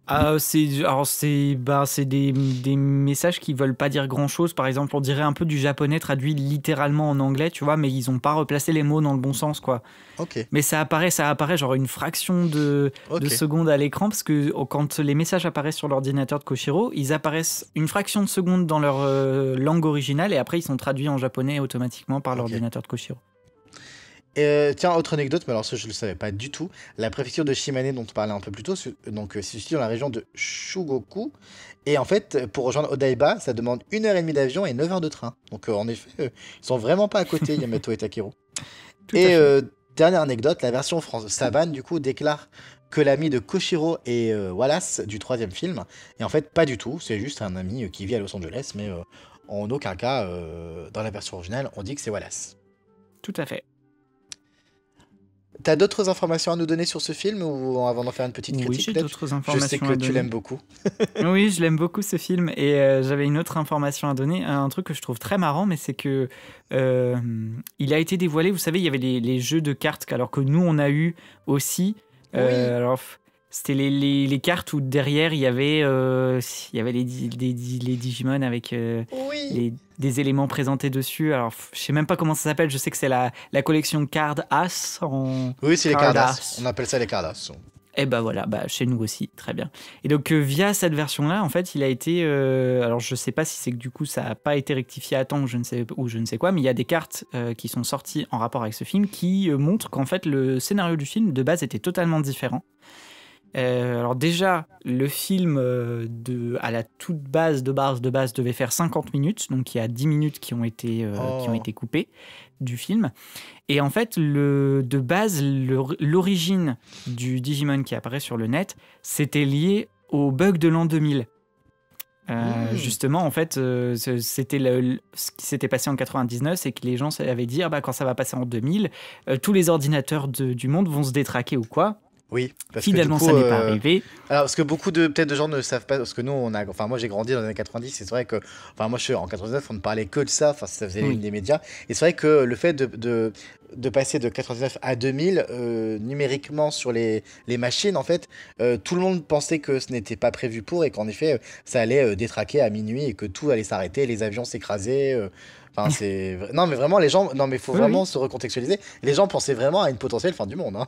ah, c'est alors c'est bah des, messages qui veulent pas dire grand chose. Par exemple, on dirait un peu du japonais traduit littéralement en anglais, tu vois, mais ils ont pas replacé les mots dans le bon sens, quoi. Ok. Mais ça apparaît, ça apparaît genre une fraction de, de seconde à l'écran parce que quand les messages apparaissent sur l'ordinateur de Koshiro, ils apparaissent une fraction de seconde dans leur euh, langue originale et après ils sont traduits en japonais automatiquement par l'ordinateur de Koshiro. Euh, tiens, autre anecdote, mais alors ça je ne le savais pas du tout. La préfecture de Shimane dont on parlait un peu plus tôt, donc euh, située dans la région de Shugoku. Et en fait, pour rejoindre Odaiba, ça demande une heure et demie d'avion et 9 heures de train. Donc euh, en effet, ils ils sont vraiment pas à côté, Yamato et Takeru. et dernière anecdote, la version France Saban du coup déclare que l'ami de Koshiro est Wallace du troisième film. Et en fait, pas du tout. C'est juste un ami qui vit à Los Angeles, mais en aucun cas, dans la version originale, on dit que c'est Wallace. Tout à fait. T'as d'autres informations à nous donner sur ce film ou avant d'en faire une petite critique Oui, d'autres informations. Je sais que tu l'aimes beaucoup. oui, je l'aime beaucoup ce film et euh, j'avais une autre information à donner, un truc que je trouve très marrant, mais c'est que euh, il a été dévoilé. Vous savez, il y avait les, jeux de cartes, alors que nous on a eu aussi. Euh, c'était les, les, cartes où derrière il y avait, euh, il y avait les, les, Digimon avec euh, des éléments présentés dessus. Alors je sais même pas comment ça s'appelle, je sais que c'est la, la, collection Card As. Oui, c'est les Card As. On appelle ça les Card As. Et eh bah ben voilà, bah chez nous aussi, très bien. Et donc euh, via cette version-là, en fait, il a été, alors je sais pas si c'est que du coup ça a pas été rectifié à temps ou je ne sais ou je ne sais quoi, mais il y a des cartes qui sont sorties en rapport avec ce film qui montrent qu'en fait le scénario du film de base était totalement différent euh, alors déjà, le film euh, de, à la toute base de base de base devait faire 50 minutes, donc il y a 10 minutes qui ont été, euh, oh. qui ont été coupées du film. Et en fait, le, de base, l'origine du Digimon qui apparaît sur le net, c'était lié au bug de l'an 2000. Hmm. justement, en fait, c'était ce qui s'était passé en 99, c'est que les gens avaient dit, bah, quand ça va passer en 2000, tous les ordinateurs du monde vont se détraquer ou quoi. Oui, parce finalement, que ça n'est pas euh, arrivé. alors, parce que beaucoup de peut-être de gens ne savent pas, parce que nous, on a, enfin, moi, j'ai grandi dans les années 90. C'est vrai que, enfin, moi, je suis en 89, on ne parlait que de ça. Enfin, ça faisait l'une des médias. Et c'est vrai que le fait de, de, de passer de 89 à 2000 euh, numériquement sur les, machines, en fait, euh, tout le monde pensait que ce n'était pas prévu pour et qu'en effet, ça allait détraquer à minuit et que tout allait s'arrêter, les avions s'écraser. Enfin, c'est non, mais vraiment, les gens, non, mais faut vraiment se recontextualiser. Les gens pensaient vraiment à une potentielle fin du monde. Hein.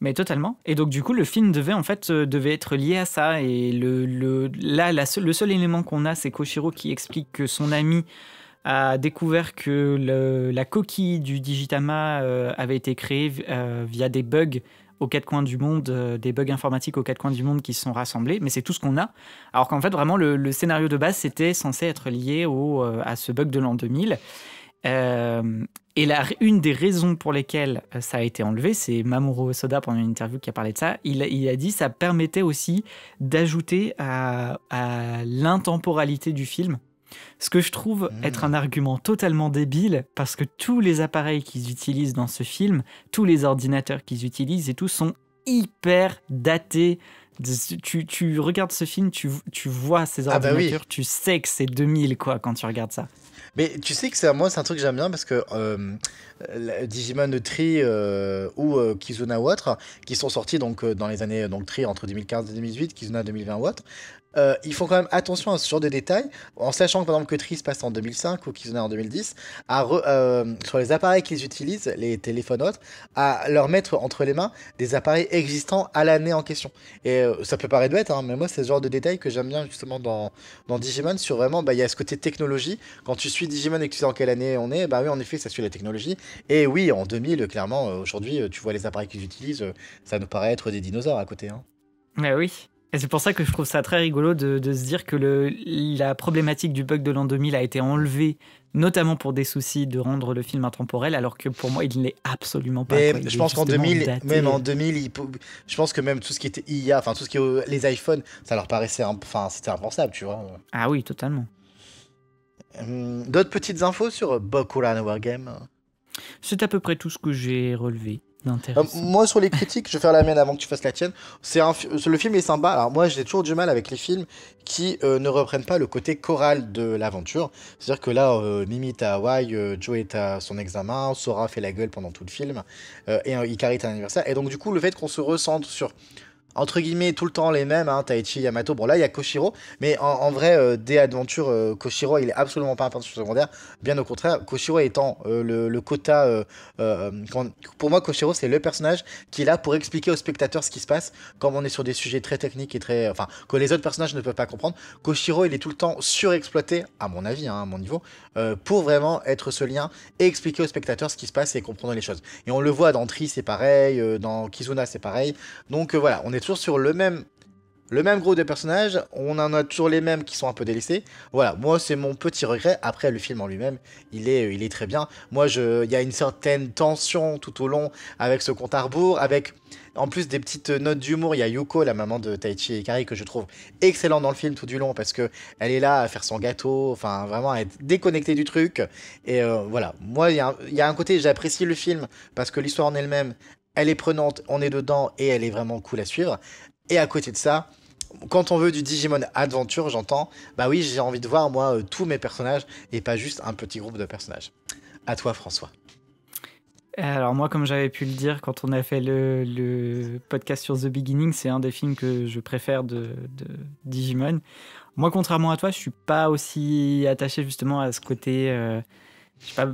Mais totalement. Et donc du coup, le film devait en fait euh, devait être lié à ça. Et le, le là, la le seul élément qu'on a, c'est Koshiro qui explique que son ami a découvert que la coquille du Digitama euh, avait été créée euh, via des bugs aux quatre coins du monde, des bugs informatiques aux quatre coins du monde qui se sont rassemblés. Mais c'est tout ce qu'on a. Alors qu'en fait, vraiment, le, scénario de base c'était censé être lié au, à ce bug de l'an 2000. Euh, et la, une des raisons pour lesquelles euh, ça a été enlevé, c'est Mamoru Soda pendant une interview qui a parlé de ça. Il, a dit ça permettait aussi d'ajouter à, l'intemporalité du film. Ce que je trouve hmm. être un argument totalement débile parce que tous les appareils qu'ils utilisent dans ce film, tous les ordinateurs qu'ils utilisent et tout sont hyper datés tu, tu regardes ce film, tu, tu vois ces ah bah ordinateurs, tu sais que c'est 2000 quoi quand tu regardes ça. Mais tu sais que c'est moi, c'est un truc que j'aime bien parce que euh, Digimon Tri euh, ou euh, Kizuna ou autre, qui sont sortis donc dans les années donc Tri entre 2015 et 2018, Kizuna 2020 ou euh, ils font quand même attention à ce genre de détails, en sachant que par exemple que Tris passe en 2005 ou qu'ils en ont en 2010, euh, sur les appareils qu'ils utilisent, les téléphones autres, à leur mettre entre les mains des appareils existants à l'année en question. Et euh, ça peut paraître bête, hein, mais moi c'est ce genre de détails que j'aime bien justement dans, Digimon, sur vraiment, bah, il y a ce côté technologie, quand tu suis Digimon et que tu sais en quelle année on est, bah oui en effet ça suit la technologie, et oui en 2000 clairement, aujourd'hui tu vois les appareils qu'ils utilisent, ça nous paraît être des dinosaures à côté. Hein. oui. Et c'est pour ça que je trouve ça très rigolo de, se dire que le, la problématique du bug de l'an 2000 a été enlevée, notamment pour des soucis de rendre le film intemporel, alors que pour moi, il ne l'est absolument pas. je pense qu'en 2000, même en 2000, je pense que même tout ce qui était IA, enfin tout ce qui est les iPhones, ça leur paraissait, enfin c'était impensable, tu vois. Ah oui, totalement. Hum, d'autres petites infos sur Bokura Noir Game C'est à peu près tout ce que j'ai relevé. Euh, moi, sur les critiques, je vais faire la mienne avant que tu fasses la tienne. C'est le film est sympa. Alors moi, j'ai toujours du mal avec les films qui euh, ne reprennent pas le côté choral de l'aventure. C'est-à-dire que là, euh, Mimi est à Hawaï, Joe est à son examen, Sora fait la gueule pendant tout le film, et Ikari est à un anniversaire. Et donc, du coup, le fait qu'on se recentre sur entre guillemets tout le temps les mêmes, hein, Taichi, Yamato, bon là il y a Koshiro, mais en, vrai, euh, des aventures, euh, Koshiro il est absolument pas un personnage secondaire, bien au contraire, Koshiro étant euh, le, quota, pour moi Koshiro c'est le personnage qui est là pour expliquer aux spectateurs ce qui se passe, comme on est sur des sujets très techniques et très, enfin, que les autres personnages ne peuvent pas comprendre, Koshiro il est tout le temps surexploité, à mon avis, hein, à mon niveau, pour vraiment être ce lien et expliquer aux spectateurs ce qui se passe et comprendre les choses. Et on le voit dans Tri c'est pareil, dans Kizuna c'est pareil, donc voilà, on est toujours sur le même, le même groupe de personnages. On en a toujours les mêmes qui sont un peu délaissés. Voilà, moi, c'est mon petit regret. Après, le film en lui-même, il est, il est très bien. Moi, il y a une certaine tension tout au long avec ce compte à rebours, avec. En plus des petites notes d'humour, il y a Yuko, la maman de Taichi et Kari, que je trouve excellente dans le film tout du long parce que elle est là à faire son gâteau, enfin vraiment à être déconnectée du truc. Et euh, voilà, moi il y, y, a un côté j'apprécie le film parce que l'histoire en elle-même, elle est prenante, on est dedans et elle est vraiment cool à suivre. Et à côté de ça, quand on veut du Digimon Adventure, j'entends, bah oui, j'ai envie de voir moi euh, tous mes personnages et pas juste un petit groupe de personnages. À toi, François. Euh, alors moi, comme j'avais pu le dire quand on a fait le, podcast sur The Beginning, c'est un des films que je préfère de, Digimon. Moi, contrairement à toi, je suis pas aussi attaché justement à ce côté euh, je pas,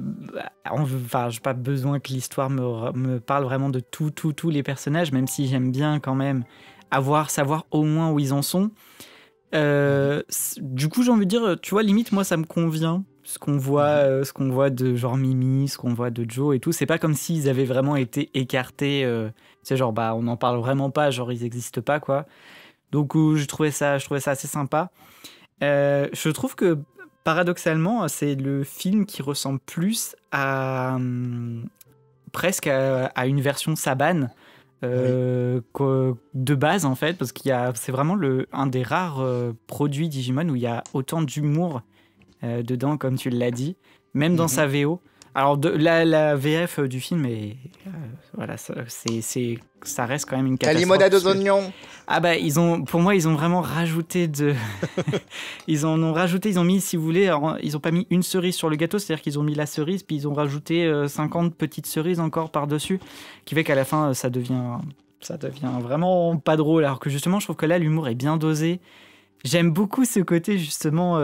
enfin, j'ai pas besoin que l'histoire me, me, parle vraiment de tout, tout, tous les personnages, même si j'aime bien quand même avoir, savoir au moins où ils en sont. Euh, mhm. du coup, j'ai envie de dire, tu vois, limite, moi, ça me convient. Ce qu'on voit, mhm. euh, ce qu'on voit de genre Mimi, ce qu'on voit de Joe et tout, c'est pas comme s'ils avaient vraiment été écartés. Euh, tu sais, genre, bah, on n'en parle vraiment pas, genre, ils n'existent pas, quoi. Donc, je trouvais ça, je trouvais ça assez sympa. je trouve que paradoxalement, c'est le film qui ressemble plus à hum, presque à, une version sabane euh, de base en fait, parce qu'il y a, c'est vraiment le un des rares euh, produits Digimon où il y a autant d'humour euh, dedans, comme tu l'as dit, même dans mhm. sa VO. Alors, la, VF euh, du film euh, voilà, c'est, ça reste quand même une catastrophe. La limonade aux oignons Ah, bah, ils ont, pour moi, ils ont vraiment rajouté de. ils en ont rajouté, ils ont mis, si vous voulez, alors, ils ont pas mis une cerise sur le gâteau, c'est-à-dire qu'ils ont mis la cerise, puis ils ont rajouté 50 euh, petites cerises encore par-dessus, qui fait qu'à la fin, ça devient. Ça devient vraiment pas drôle. Alors que justement, je trouve que là, l'humour est bien dosé. J'aime beaucoup ce côté, justement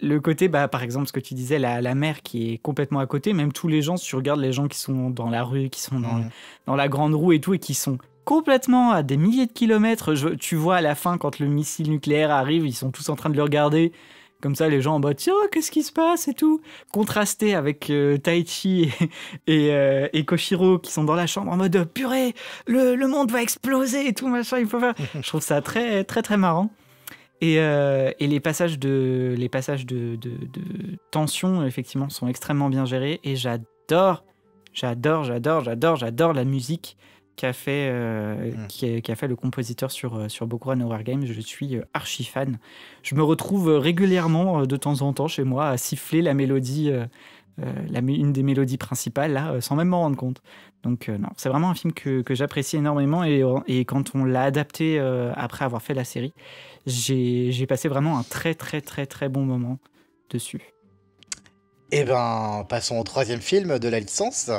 le côté, bah, par exemple, ce que tu disais, la, la, mer qui est complètement à côté, même tous les gens, si tu regardes les gens qui sont dans la rue, qui sont dans, mm. dans la grande roue et tout, et qui sont complètement à des milliers de kilomètres, tu vois à la fin, quand le missile nucléaire arrive, ils sont tous en train de le regarder. Comme ça, les gens en mode tiens, oh, qu'est-ce qui se passe et tout. Contrasté avec euh, Taichi et, euh, et, Koshiro qui sont dans la chambre en mode purée, le, le monde va exploser et tout machin. Il faut faire. je trouve ça très très très marrant. Euh, et, les passages, de, les passages de, tension, effectivement, sont extrêmement bien gérés. Et j'adore, j'adore, j'adore, j'adore, j'adore la musique qu'a fait, euh, mm. qui, a fait le compositeur sur, euh, sur Bokuran Horror Games. Je suis archi fan. Je me retrouve régulièrement, de temps en temps, chez moi, à siffler la mélodie, la, une des mélodies principales, là, sans même m'en rendre compte. Donc, non, c'est vraiment un film que, que j'apprécie énormément. Et, et, quand on l'a adapté après avoir fait la série, j'ai passé vraiment un très très très très bon moment dessus. Eh ben, passons au troisième film de la licence,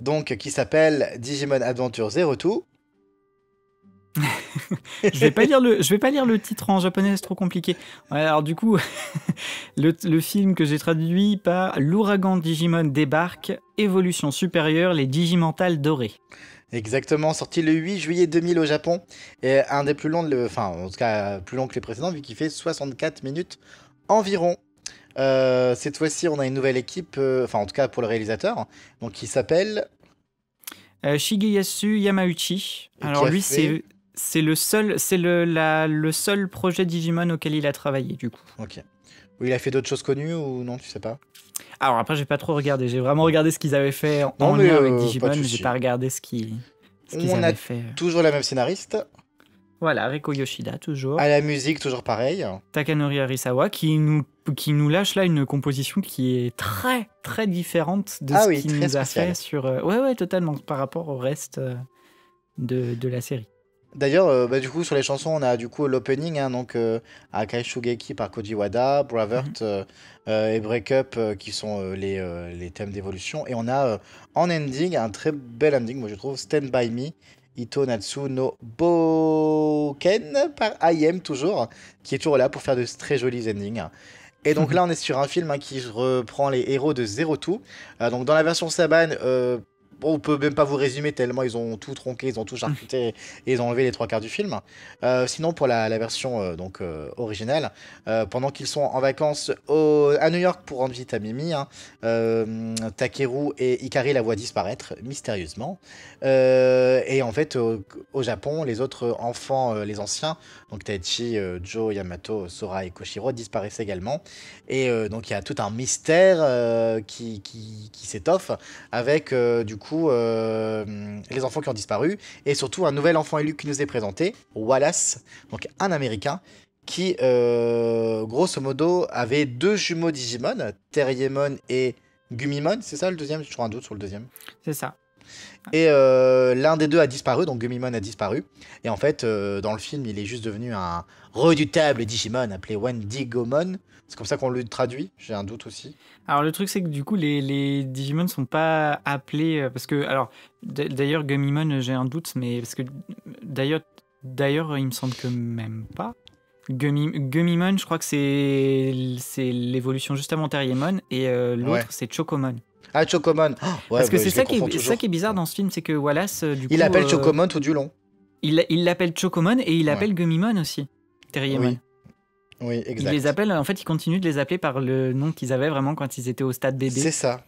donc qui s'appelle Digimon Adventure Zero Two. je vais pas lire le, je vais pas lire le titre en japonais, c'est trop compliqué. alors du coup, le, film que j'ai traduit par l'ouragan Digimon débarque, évolution supérieure, les Digimentales dorés. Exactement, sorti le 8 juillet 2000 au Japon, et un des plus longs, enfin en tout cas plus long que les précédents, vu qu'il fait 64 minutes environ. Euh, cette fois-ci, on a une nouvelle équipe, euh, enfin en tout cas pour le réalisateur, donc qui s'appelle euh, Shigeyasu Yamauchi. Alors lui, c'est le seul, c'est le, le seul projet Digimon auquel il a travaillé du coup. Ok. Ou il a fait d'autres choses connues ou non, tu sais pas alors après, j'ai pas trop regardé. J'ai vraiment regardé ce qu'ils avaient fait en lien avec euh, Digimon, mais j'ai pas regardé ce qu'ils avaient fait. Euh. Toujours la même scénariste. Voilà, Reiko Yoshida, toujours. À la musique, toujours pareil. Takanori Arisawa, qui nous, qui nous lâche là une composition qui est très, très différente de ah ce qu'il nous a fait sur. Euh, ouais, ouais, totalement, par rapport au reste de, de la série. D'ailleurs, euh, bah, du coup, sur les chansons, on a du coup l'opening, hein, donc euh, Akai Shugeki par Koji Wada, Bravert mhm. euh, et Break Up qui sont les, les, thèmes d'évolution. Et on a en ending un très bel ending, moi je trouve, Stand By Me, Ito Natsu no Boken par IM toujours, qui est toujours là pour faire de très jolis endings. Et donc là, on est sur un film hein, qui reprend les héros de Zero Two. donc dans la version Saban, euh, on peut même pas vous résumer tellement ils ont tout tronqué, ils ont tout charcuté et ils ont enlevé les trois quarts du film. Euh, sinon, pour la, version euh, donc euh, originale, pendant qu'ils sont en vacances à New York pour rendre visite à Mimi, hein, Takeru et Ikari la voient disparaître mystérieusement. et en fait, au Japon, les autres enfants, les anciens, donc Taichi, euh, Joe, Yamato, Sora et Koshiro disparaissent également. Et euh, donc il y a tout un mystère euh, qui, qui, s'étoffe avec du coup les enfants qui ont disparu et surtout un nouvel enfant élu qui nous est présenté, Wallace, donc un Américain qui grosso modo avait deux jumeaux Digimon, Teryemon et Gumimon, c'est ça le deuxième J'ai toujours un doute sur le deuxième. C'est ça. Et euh, l'un des deux a disparu, donc Gummimon a disparu. Et en fait, euh, dans le film, il est juste devenu un redoutable Digimon appelé Wendigomon. C'est comme ça qu'on le traduit, j'ai un doute aussi. Alors le truc c'est que du coup les, les Digimon ne sont pas appelés, euh, parce que, alors d'ailleurs Gummimon j'ai un doute, mais parce que d'ailleurs, d'ailleurs il me semble que même pas. Gummimon, je crois que c'est l'évolution juste avant Terriemon, et l'autre c'est Chocomon. Ah, Chocomon. Ah, parce que bah, c'est ça, qui est, bizarre dans ce film, c'est que Wallace, euh, du coup. Il appelle euh, Chocomon tout du long. Il l'appelle Chocomon et il appelle aussi. Terriermon. Oui. Il les appelle, en fait, il continue de les appeler par le nom qu'ils avaient vraiment quand ils étaient au stade bébé. C'est ça.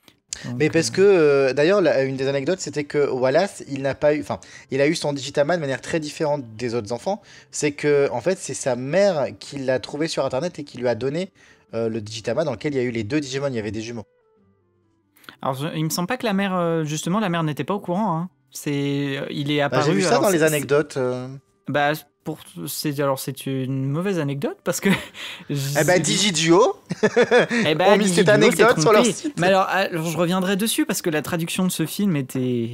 Mais parce euh, que, d'ailleurs, une des anecdotes, c'était que Wallace, il n'a pas eu, enfin, il a eu son Digitama de manière très différente des autres enfants. C'est que, en fait, c'est sa mère qui l'a trouvé sur Internet et qui lui a donné le Digitama dans lequel il y a eu les deux Digimon, il y avait des jumeaux. Alors, il me semble pas que la mère, euh, justement, la mère n'était pas au courant. Hein. C'est, euh, il est bah, apparu. J'ai vu ça dans les anecdotes. Euh. Bah, pour, c'est, alors c'est une mauvaise anecdote parce que. eh ben Digiduo. eh mis ben, cette anecdote sur leur site. Mais alors, je reviendrai dessus parce que la traduction de ce film était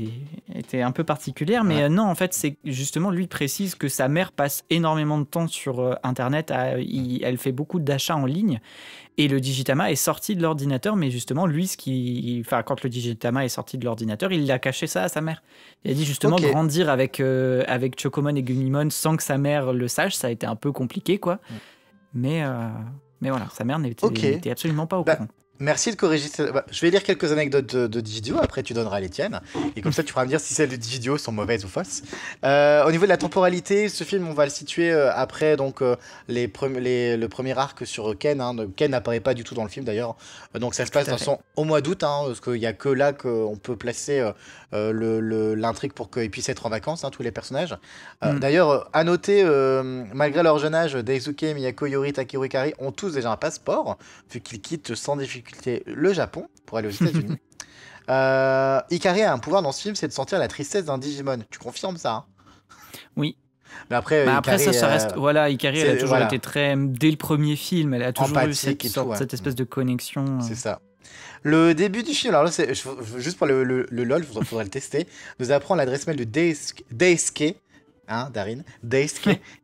était un peu particulière, mais non, en fait, c'est justement lui précise que sa mère passe énormément de temps sur Internet, elle fait beaucoup d'achats en ligne et le Digitama est sorti de l'ordinateur, mais justement, lui, ce qui, enfin, quand le Digitama est sorti de l'ordinateur, il a caché ça à sa mère. Il a dit justement grandir avec, euh, avec Chocomon et Gumimon sans que sa mère le sache, ça a été un peu compliqué, quoi. Mais, euh, mais voilà, sa mère n'était absolument pas au bah, courant. Merci de corriger. Bah, je vais lire quelques anecdotes de, de Digidio, après tu donneras les tiennes. Et comme ça, tu pourras me dire si celles de Digidio sont mauvaises ou fausses. Euh, au niveau de la temporalité, ce film, on va le situer euh, après donc, euh, les, le premier arc sur Ken. Hein. Ken n'apparaît pas du tout dans le film d'ailleurs. donc ça se passe son, au mois d'août, hein, parce qu'il n'y a que là qu'on peut placer le, l'intrigue pour qu'ils puissent être en vacances, hein, tous les personnages. Mm. D'ailleurs, à noter, malgré leur jeune âge, Daisuke, Miyako, Yori, Takiro Ikari ont tous déjà un passeport, vu qu'ils quittent sans difficulté le Japon pour aller aux États-Unis. Euh, Ikari a un pouvoir dans ce film, c'est de sentir la tristesse d'un Digimon. Tu confirmes ça hein Oui. Mais après, bah, après ça, reste. Euh, voilà, Ikari, elle a toujours été très. Euh, dès le premier film, elle a toujours eu cette, cette espèce de connexion. C'est ça. Le début du film, alors là, juste pour le, le LOL, il faudrait le tester, nous apprend l'adresse mail de Daisuke, hein, Darine,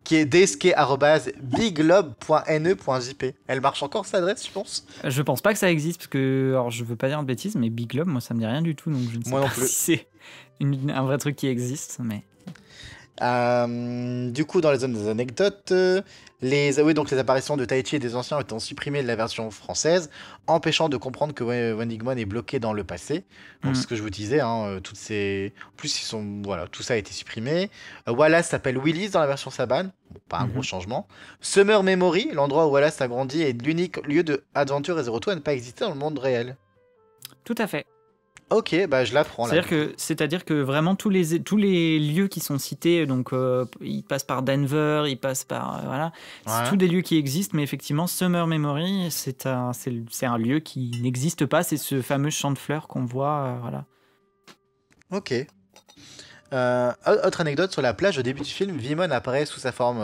qui est e Elle marche encore cette adresse, je pense. Euh, je pense pas que ça existe, parce que, alors je veux pas dire de bêtises, mais Biglobe, moi ça me dit rien du tout, donc je ne sais pas si c'est un vrai truc qui existe, mais. Euh, du coup, dans les zones des anecdotes, euh, les, oui, donc les apparitions de Taichi et des anciens ont été supprimées de la version française, empêchant de comprendre que Wendigmon est bloqué dans le passé. Donc, mhm. ce que je vous disais, hein, euh, toutes ces... plus, ils sont... voilà, tout ça a été supprimé. Wallace s'appelle Willis dans la version Saban, pas un gros mhm. changement. Summer Memory, l'endroit où Wallace a grandi, est l'unique lieu de et de retour à ne pas exister dans le monde réel. Tout à fait. Ok, bah je la prends. C'est-à-dire que, c'est-à-dire que vraiment tous les tous les lieux qui sont cités, donc euh, ils passent par Denver, ils passent par euh, voilà, c'est tous des lieux qui existent, mais effectivement Summer Memory, c'est un c'est un lieu qui n'existe pas, c'est ce fameux champ de fleurs qu'on voit, euh, voilà. Ok. autre anecdote sur la plage au début du film, Vimon apparaît sous sa forme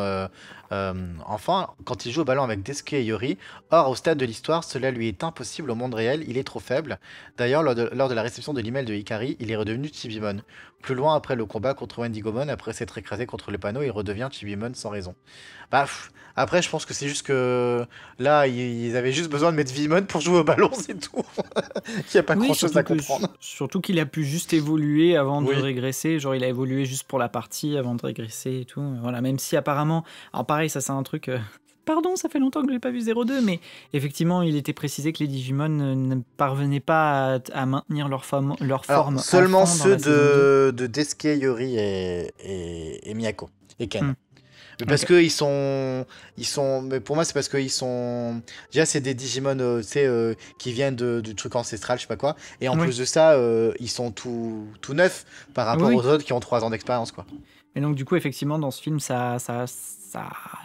euh, enfin quand il joue au ballon avec Desuke et Yori. Or, au stade de l'histoire, cela lui est impossible au monde réel, il est trop faible. D'ailleurs, lors, de, la réception de l'email de Hikari, il est redevenu Chibimon. Plus loin, après le combat contre Wendy Gomon, après s'être écrasé contre le panneau, il redevient Chibimon sans raison. Bah, après, je pense que c'est juste que là, ils avaient juste besoin de mettre Vimon pour jouer au ballon, c'est tout. il n'y a pas grand-chose à comprendre. surtout qu'il a pu juste évoluer avant de régresser. Genre, il a évolué juste pour la partie avant de régresser et tout. Voilà, même si apparemment. en ça c'est un truc... Euh, pardon, ça fait longtemps que je n'ai pas vu 02, mais effectivement, il était précisé que les Digimon euh, ne parvenaient pas à, maintenir leur, forme, leur Seulement ceux de, de et, et, Miyako, et Ken. Hmm. parce que sont, ils sont. Mais pour moi, c'est parce qu'ils sont. Déjà, c'est des Digimon, euh, qui viennent du truc ancestral, je sais pas quoi. Et en plus de ça, ils sont tout, tout neufs par rapport aux autres qui ont 3 ans d'expérience, quoi. Et donc, du coup, effectivement, dans ce film, ça, ça,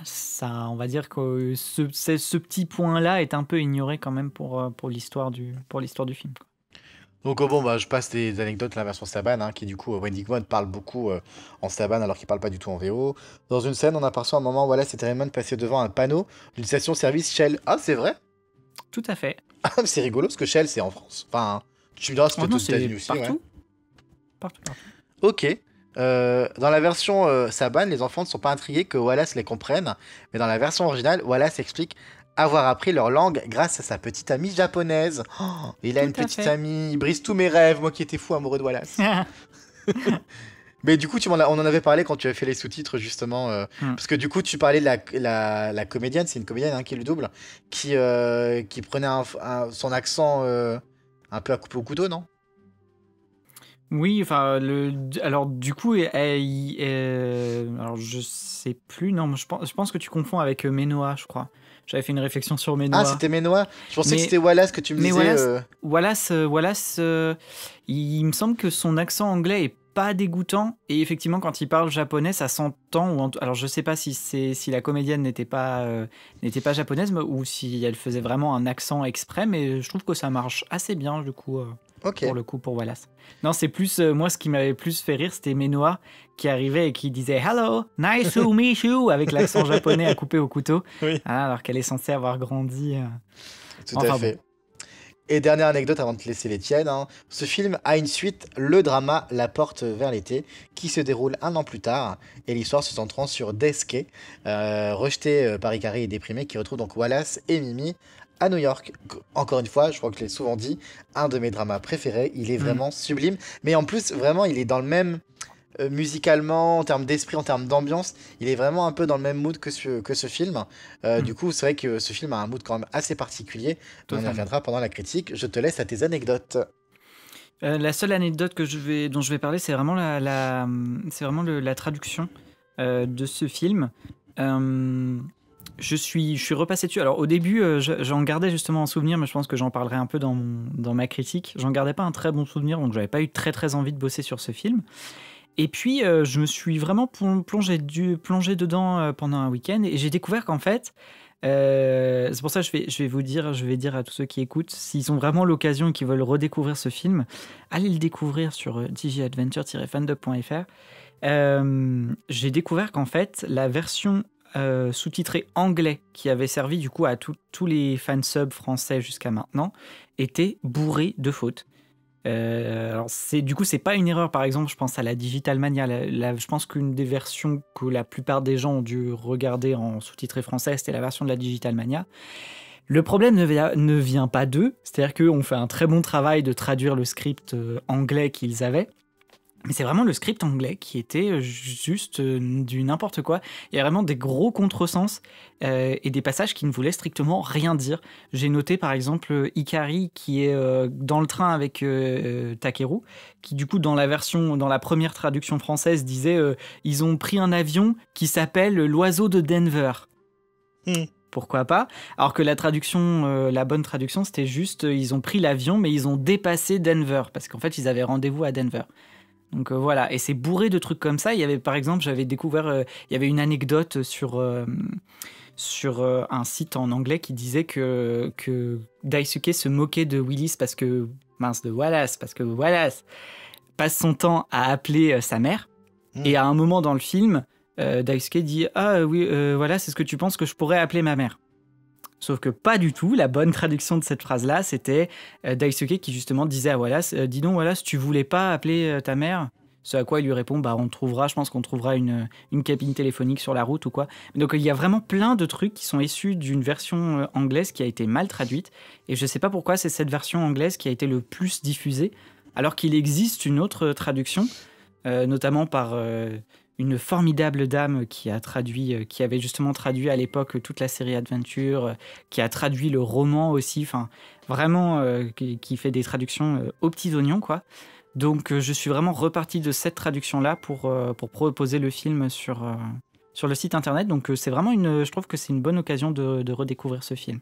ça, on va dire que ce, petit point-là est un peu ignoré quand même pour, euh, pour l'histoire du, pour du film. Donc euh, bon, bah, je passe des anecdotes la version Saban, hein, qui du coup, euh, Wendy Gwan parle beaucoup en Saban alors qu'il parle pas du tout en VO. Dans une scène, on aperçoit un moment Wallace et Raymond passer devant un panneau d'une station-service Shell. Ah, c'est vrai Tout à fait. Ah, c'est rigolo parce que Shell, c'est en France. Enfin, tu me diras, oh c'est aux États-Unis aussi. partout. Partout, Ok. Euh, dans la version euh, Saban, les enfants ne sont pas intrigués que Wallace les comprenne, mais dans la version originale, Wallace explique avoir appris leur langue grâce à sa petite amie japonaise. Oh, il a une petite amie, il brise tous mes rêves, moi qui étais fou amoureux de Wallace. mais du coup, tu on en avait parlé quand tu as fait les sous-titres, justement. Euh, hmm. Parce que du coup, tu parlais de la, comédienne, c'est une comédienne hein, qui le double, qui, qui prenait son accent un peu à couper au couteau, non oui, enfin, le, alors du coup, je euh, je sais plus, non, je pense, je pense que tu confonds avec euh, Menoa, je crois. J'avais fait une réflexion sur Menoa. Ah, c'était Menoa Je pensais que c'était Wallace que tu me disais. Wallace, euh. Wallace, il, me semble que son accent anglais est pas dégoûtant. Et effectivement, quand il parle japonais, ça s'entend. Ou Alors, je sais pas si, c'est si la comédienne n'était pas, euh, n'était pas japonaise ou si elle faisait vraiment un accent exprès, mais je trouve que ça marche assez bien, du coup. Euh, ok Pour le coup, pour Wallace. Non, c'est plus. Euh, moi, ce qui m'avait plus fait rire, c'était Menoa qui arrivait et qui disait Hello, nice to meet you avec l'accent japonais à couper au couteau. Ah, alors qu'elle est censée avoir grandi. Tout à fait. Et dernière anecdote avant de te laisser les tiennes, hein. ce film a une suite, le drama La Porte vers l'été, qui se déroule un an plus tard, et l'histoire se centrant sur Deske, euh, rejeté euh, par Ikari et déprimé, qui retrouve donc Wallace et Mimi à New York. Encore une fois, je crois que je l'ai souvent dit, un de mes dramas préférés, il est mm. vraiment sublime, mais en plus vraiment il est dans le même euh, musicalement, en termes d'esprit, en termes d'ambiance, il est vraiment un peu dans le même mood que ce, que ce film. Euh, hmm. Du coup, c'est vrai que ce film a un mood quand même assez particulier. On y reviendra pendant la critique. Je te laisse à tes anecdotes. Euh, la seule anecdote que je vais, dont je vais parler, c'est vraiment la, vraiment la traduction de ce film. je suis, je suis repassé dessus. Alors au début, j'en gardais justement un souvenir, mais je pense que j'en parlerai un peu dans, dans ma critique. J'en gardais pas un très bon souvenir, donc j'avais pas eu très très envie de bosser sur ce film. Et puis, euh, je me suis vraiment plongé, dedans euh, pendant un week-end et j'ai découvert qu'en fait, euh, c'est pour ça que je vais, vous dire, je vais dire à tous ceux qui écoutent, s'ils ont vraiment l'occasion et qu'ils veulent redécouvrir ce film, allez le découvrir sur djadventure-fandub.fr. j'ai découvert qu'en fait, la version sous titrée anglais qui avait servi du coup à tous les fansubs français jusqu'à maintenant était bourrée de fautes. Euh, alors c'est du coup c'est pas une erreur par exemple je pense à la Digital Mania je pense qu'une des versions que la plupart des gens ont dû regarder en sous-titré français c'était la version de la Digital Mania le problème ne, vient pas d'eux c'est-à-dire qu'on fait un très bon travail de traduire le script euh, anglais qu'ils avaient mais c'est vraiment le script anglais qui était euh, juste euh, du n'importe quoi. Il y a vraiment des gros contresens euh, et des passages qui ne voulaient strictement rien dire. J'ai noté par exemple Ikari qui est dans le train avec Takeru, qui du coup dans la version, dans la première traduction française disait ils ont pris un avion qui s'appelle l'oiseau de Denver. Hmm. pourquoi pas. Alors que la traduction, la bonne traduction, c'était juste ils ont pris l'avion, mais ils ont dépassé Denver parce qu'en fait ils avaient rendez-vous à Denver. Donc euh, voilà, et c'est bourré de trucs comme ça. Il y avait par exemple, j'avais découvert, euh, il y avait une anecdote sur, euh, sur un site en anglais qui disait que, que Daisuke se moquait de Willis parce que, mince, de Wallace, parce que Wallace passe son temps à appeler sa mère. Hmm. Et à un moment dans le film, Daisuke dit Ah oui, voilà, c'est ce que tu penses que je pourrais appeler ma mère. Sauf que pas du tout, la bonne traduction de cette phrase-là, c'était euh, Daisuke qui justement disait à Wallace euh, Dis donc Wallace, tu voulais pas appeler euh, ta mère ce à quoi il lui répond, bah on trouvera, je pense qu'on trouvera une, cabine téléphonique sur la route ou quoi. Donc il y a vraiment plein de trucs qui sont issus d'une version anglaise qui a été mal traduite. Et je ne sais pas pourquoi c'est cette version anglaise qui a été le plus diffusée, alors qu'il existe une autre traduction, notamment par une formidable dame qui a traduit, euh, qui avait justement traduit à l'époque toute la série Adventure, euh, qui a traduit le roman aussi, enfin vraiment euh, qui, fait des traductions aux petits oignons quoi. Donc je suis vraiment reparti de cette traduction là pour, pour proposer le film sur, sur le site internet. Donc c'est vraiment une, je trouve que c'est une bonne occasion de redécouvrir ce film.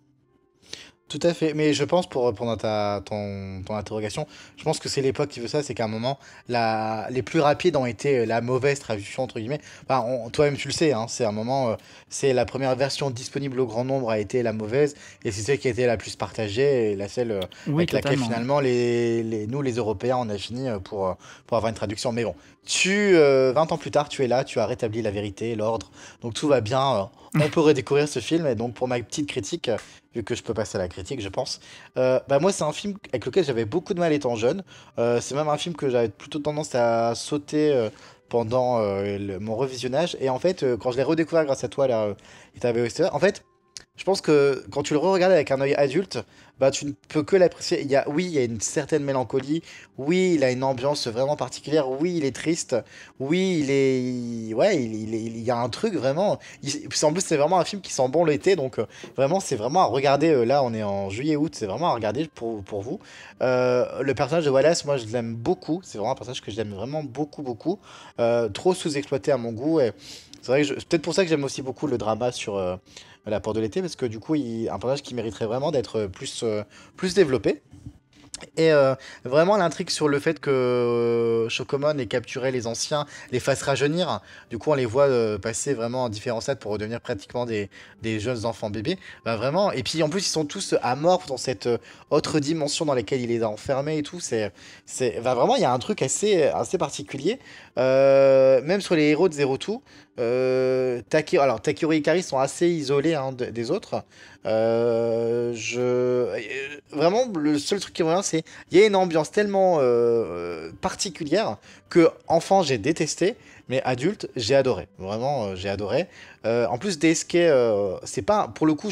Tout à fait, mais je pense, pour répondre à ta, ton, interrogation, je pense que c'est l'époque qui veut ça, c'est qu'à un moment, la, les plus rapides ont été euh, la mauvaise traduction, entre guillemets. toi-même, tu le sais, hein, c'est un moment, euh, c'est la première version disponible au grand nombre a été la mauvaise, et c'est celle qui a été la plus partagée, et la celle euh, avec laquelle finalement, les, nous, les Européens, on a fini pour, pour avoir une traduction. Mais bon, tu, 20 ans plus tard, tu es là, tu as rétabli la vérité, l'ordre, donc tout va bien, on peut redécouvrir ce film, et donc pour ma petite critique, vu que je peux passer à la critique, je pense. Euh, bah moi, c'est un film avec lequel j'avais beaucoup de mal étant jeune. Euh, c'est même un film que j'avais plutôt tendance à sauter euh, pendant mon revisionnage. Et en fait, quand je l'ai redécouvert grâce à toi, là, et t'avais en fait, je pense que quand tu le re-regardes avec un œil adulte, bah tu ne peux que l'apprécier. Il y a, oui, il y a une certaine mélancolie. Oui, il a une ambiance vraiment particulière. Oui, il est triste. Oui, il est, ouais, il, y a un truc vraiment. Il, en plus, c'est vraiment un film qui sent bon l'été, donc euh, vraiment, c'est vraiment à regarder. Euh, là, on est en juillet-août, c'est vraiment à regarder pour, pour vous. Euh, le personnage de Wallace, moi, je l'aime beaucoup. C'est vraiment un personnage que j'aime vraiment beaucoup, beaucoup. trop sous-exploité à mon goût. c'est vrai que peut-être pour ça que j'aime aussi beaucoup le drama sur la porte de l'été parce que du coup, il, un personnage qui mériterait vraiment d'être euh, plus, euh, plus développé. Et euh, vraiment l'intrigue sur le fait que euh, Shokomon ait capturé les anciens, les fasse rajeunir. Du coup, on les voit passer vraiment en différents stades pour redevenir pratiquement des, jeunes enfants bébés. Bah, vraiment. Et puis en plus, ils sont tous amorphes dans cette autre dimension dans laquelle il a enfermés et tout. C'est, c'est, bah, vraiment, il y a un truc assez, assez particulier. même sur les héros de Zero Two, euh, alors, Takiro et Ikari sont assez isolés hein, des autres. Euh, je... Euh, vraiment, le seul truc qui me revient, c'est il y a une ambiance tellement euh, particulière que, enfant, j'ai détesté, mais adulte, j'ai adoré. Vraiment, j'ai adoré. en plus, DSK, c'est pas. Pour le coup,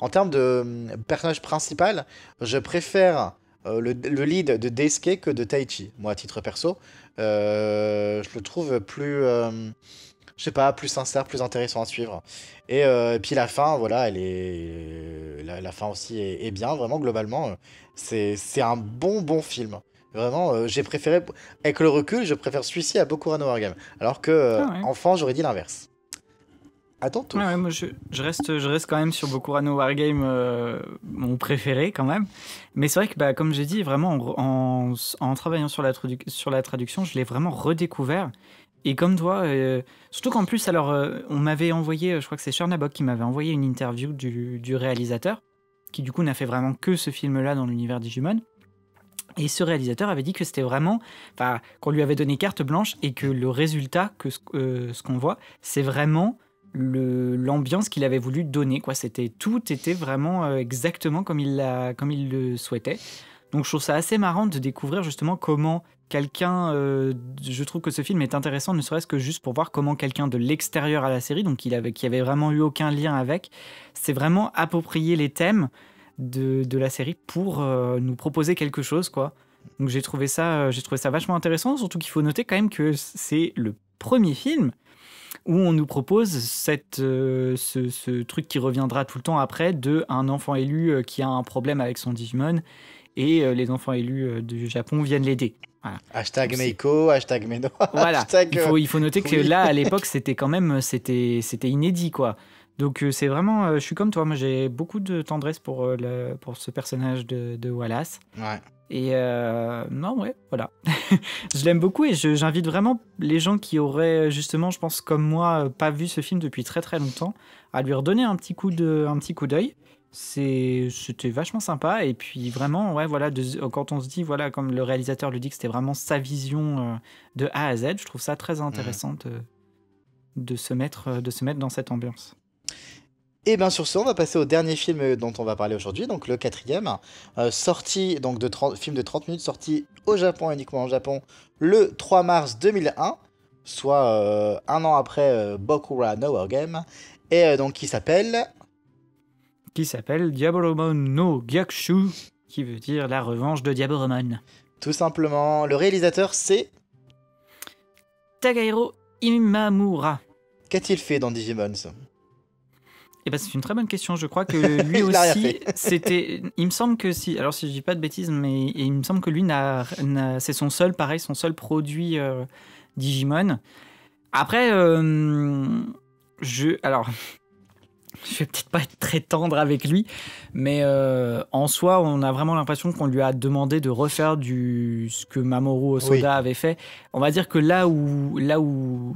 en termes de hum, personnage principal, je préfère. Le, lead de DSK que de Taichi, moi à titre perso. je le trouve plus je sais pas, plus sincère, plus intéressant à suivre. Et, euh, puis la fin, voilà, elle est, la, fin aussi est, bien, vraiment globalement, euh, c'est un bon bon film. Vraiment, euh, j'ai préféré, avec le recul, je préfère celui-ci à beaucoup Rano War Alors que, ah enfant, j'aurais dit l'inverse. Attends toi. moi je, reste, je reste quand même sur Boku Rano Wargame, mon préféré quand même. Mais c'est vrai que, bah, comme j'ai dit, vraiment en, en, travaillant sur la, sur la traduction, je l'ai vraiment redécouvert. Et comme toi, euh, surtout qu'en plus, alors, euh, on m'avait envoyé, euh, je crois que c'est Chernabog qui m'avait envoyé une interview du, réalisateur, qui du coup n'a fait vraiment que ce film-là dans l'univers Digimon. Et ce réalisateur avait dit que c'était vraiment, enfin, qu'on lui avait donné carte blanche et que le résultat, que ce, qu'on voit, c'est vraiment l'ambiance qu'il avait voulu donner. Quoi, c'était tout était vraiment exactement comme il, comme il le souhaitait. Donc je trouve ça assez marrant de découvrir justement comment quelqu'un. Euh, je trouve que ce film est intéressant, ne serait-ce que juste pour voir comment quelqu'un de l'extérieur à la série, donc qui avait vraiment eu aucun lien avec, c'est vraiment approprié les thèmes de, la série pour euh, nous proposer quelque chose, quoi. Donc j'ai trouvé ça, euh, j'ai trouvé ça vachement intéressant, surtout qu'il faut noter quand même que c'est le premier film où on nous propose cette, ce, ce, truc qui reviendra tout le temps après de un enfant élu qui a un problème avec son Digimon et les enfants élus du Japon viennent l'aider. Hashtag Meiko, hashtag Meno. Voilà. Euh, il, faut, il, faut, noter que là, à l'époque, c'était quand même c'était c'était inédit, quoi. Donc euh, c'est vraiment, euh, je suis comme toi, moi j'ai beaucoup de tendresse pour, le, pour ce personnage de, Wallace. Ouais. Et non, ouais, voilà. je l'aime beaucoup et j'invite vraiment les gens qui auraient justement, je pense comme moi, pas vu ce film depuis très très longtemps, à lui redonner un petit coup de, un petit coup d'œil c'était vachement sympa et puis vraiment ouais voilà quand on se dit voilà comme le réalisateur le dit que c'était vraiment sa vision euh, de A à Z je trouve ça très mhm. intéressant de, se mettre euh, de se mettre dans cette ambiance et eh bien sur ce on va passer au dernier film euh, dont on va parler aujourd'hui donc le quatrième sorti donc de film de 30 minutes sorti au Japon uniquement au Japon le 3 mars 2001 soit un an après Bokura No Game et donc qui s'appelle qui s'appelle Diaboromon no Gyakushu, qui veut dire la revanche de Diaboromon. Tout simplement, le réalisateur c'est Tagairo Imamura. Qu'a-t-il fait dans Digimon eh ben, c'est une très bonne question. Je crois que lui aussi, c'était. Il me semble que si. Alors, si je dis pas de bêtises, mais il me semble que lui, n'a c'est son seul, pareil, son seul produit euh, Digimon. Après, euh, je. Alors, je vais peut-être pas être très tendre avec lui, mais euh, en soi, on a vraiment l'impression qu'on lui a demandé de refaire du ce que Mamoru Osoda avait fait. On va dire que là où là où,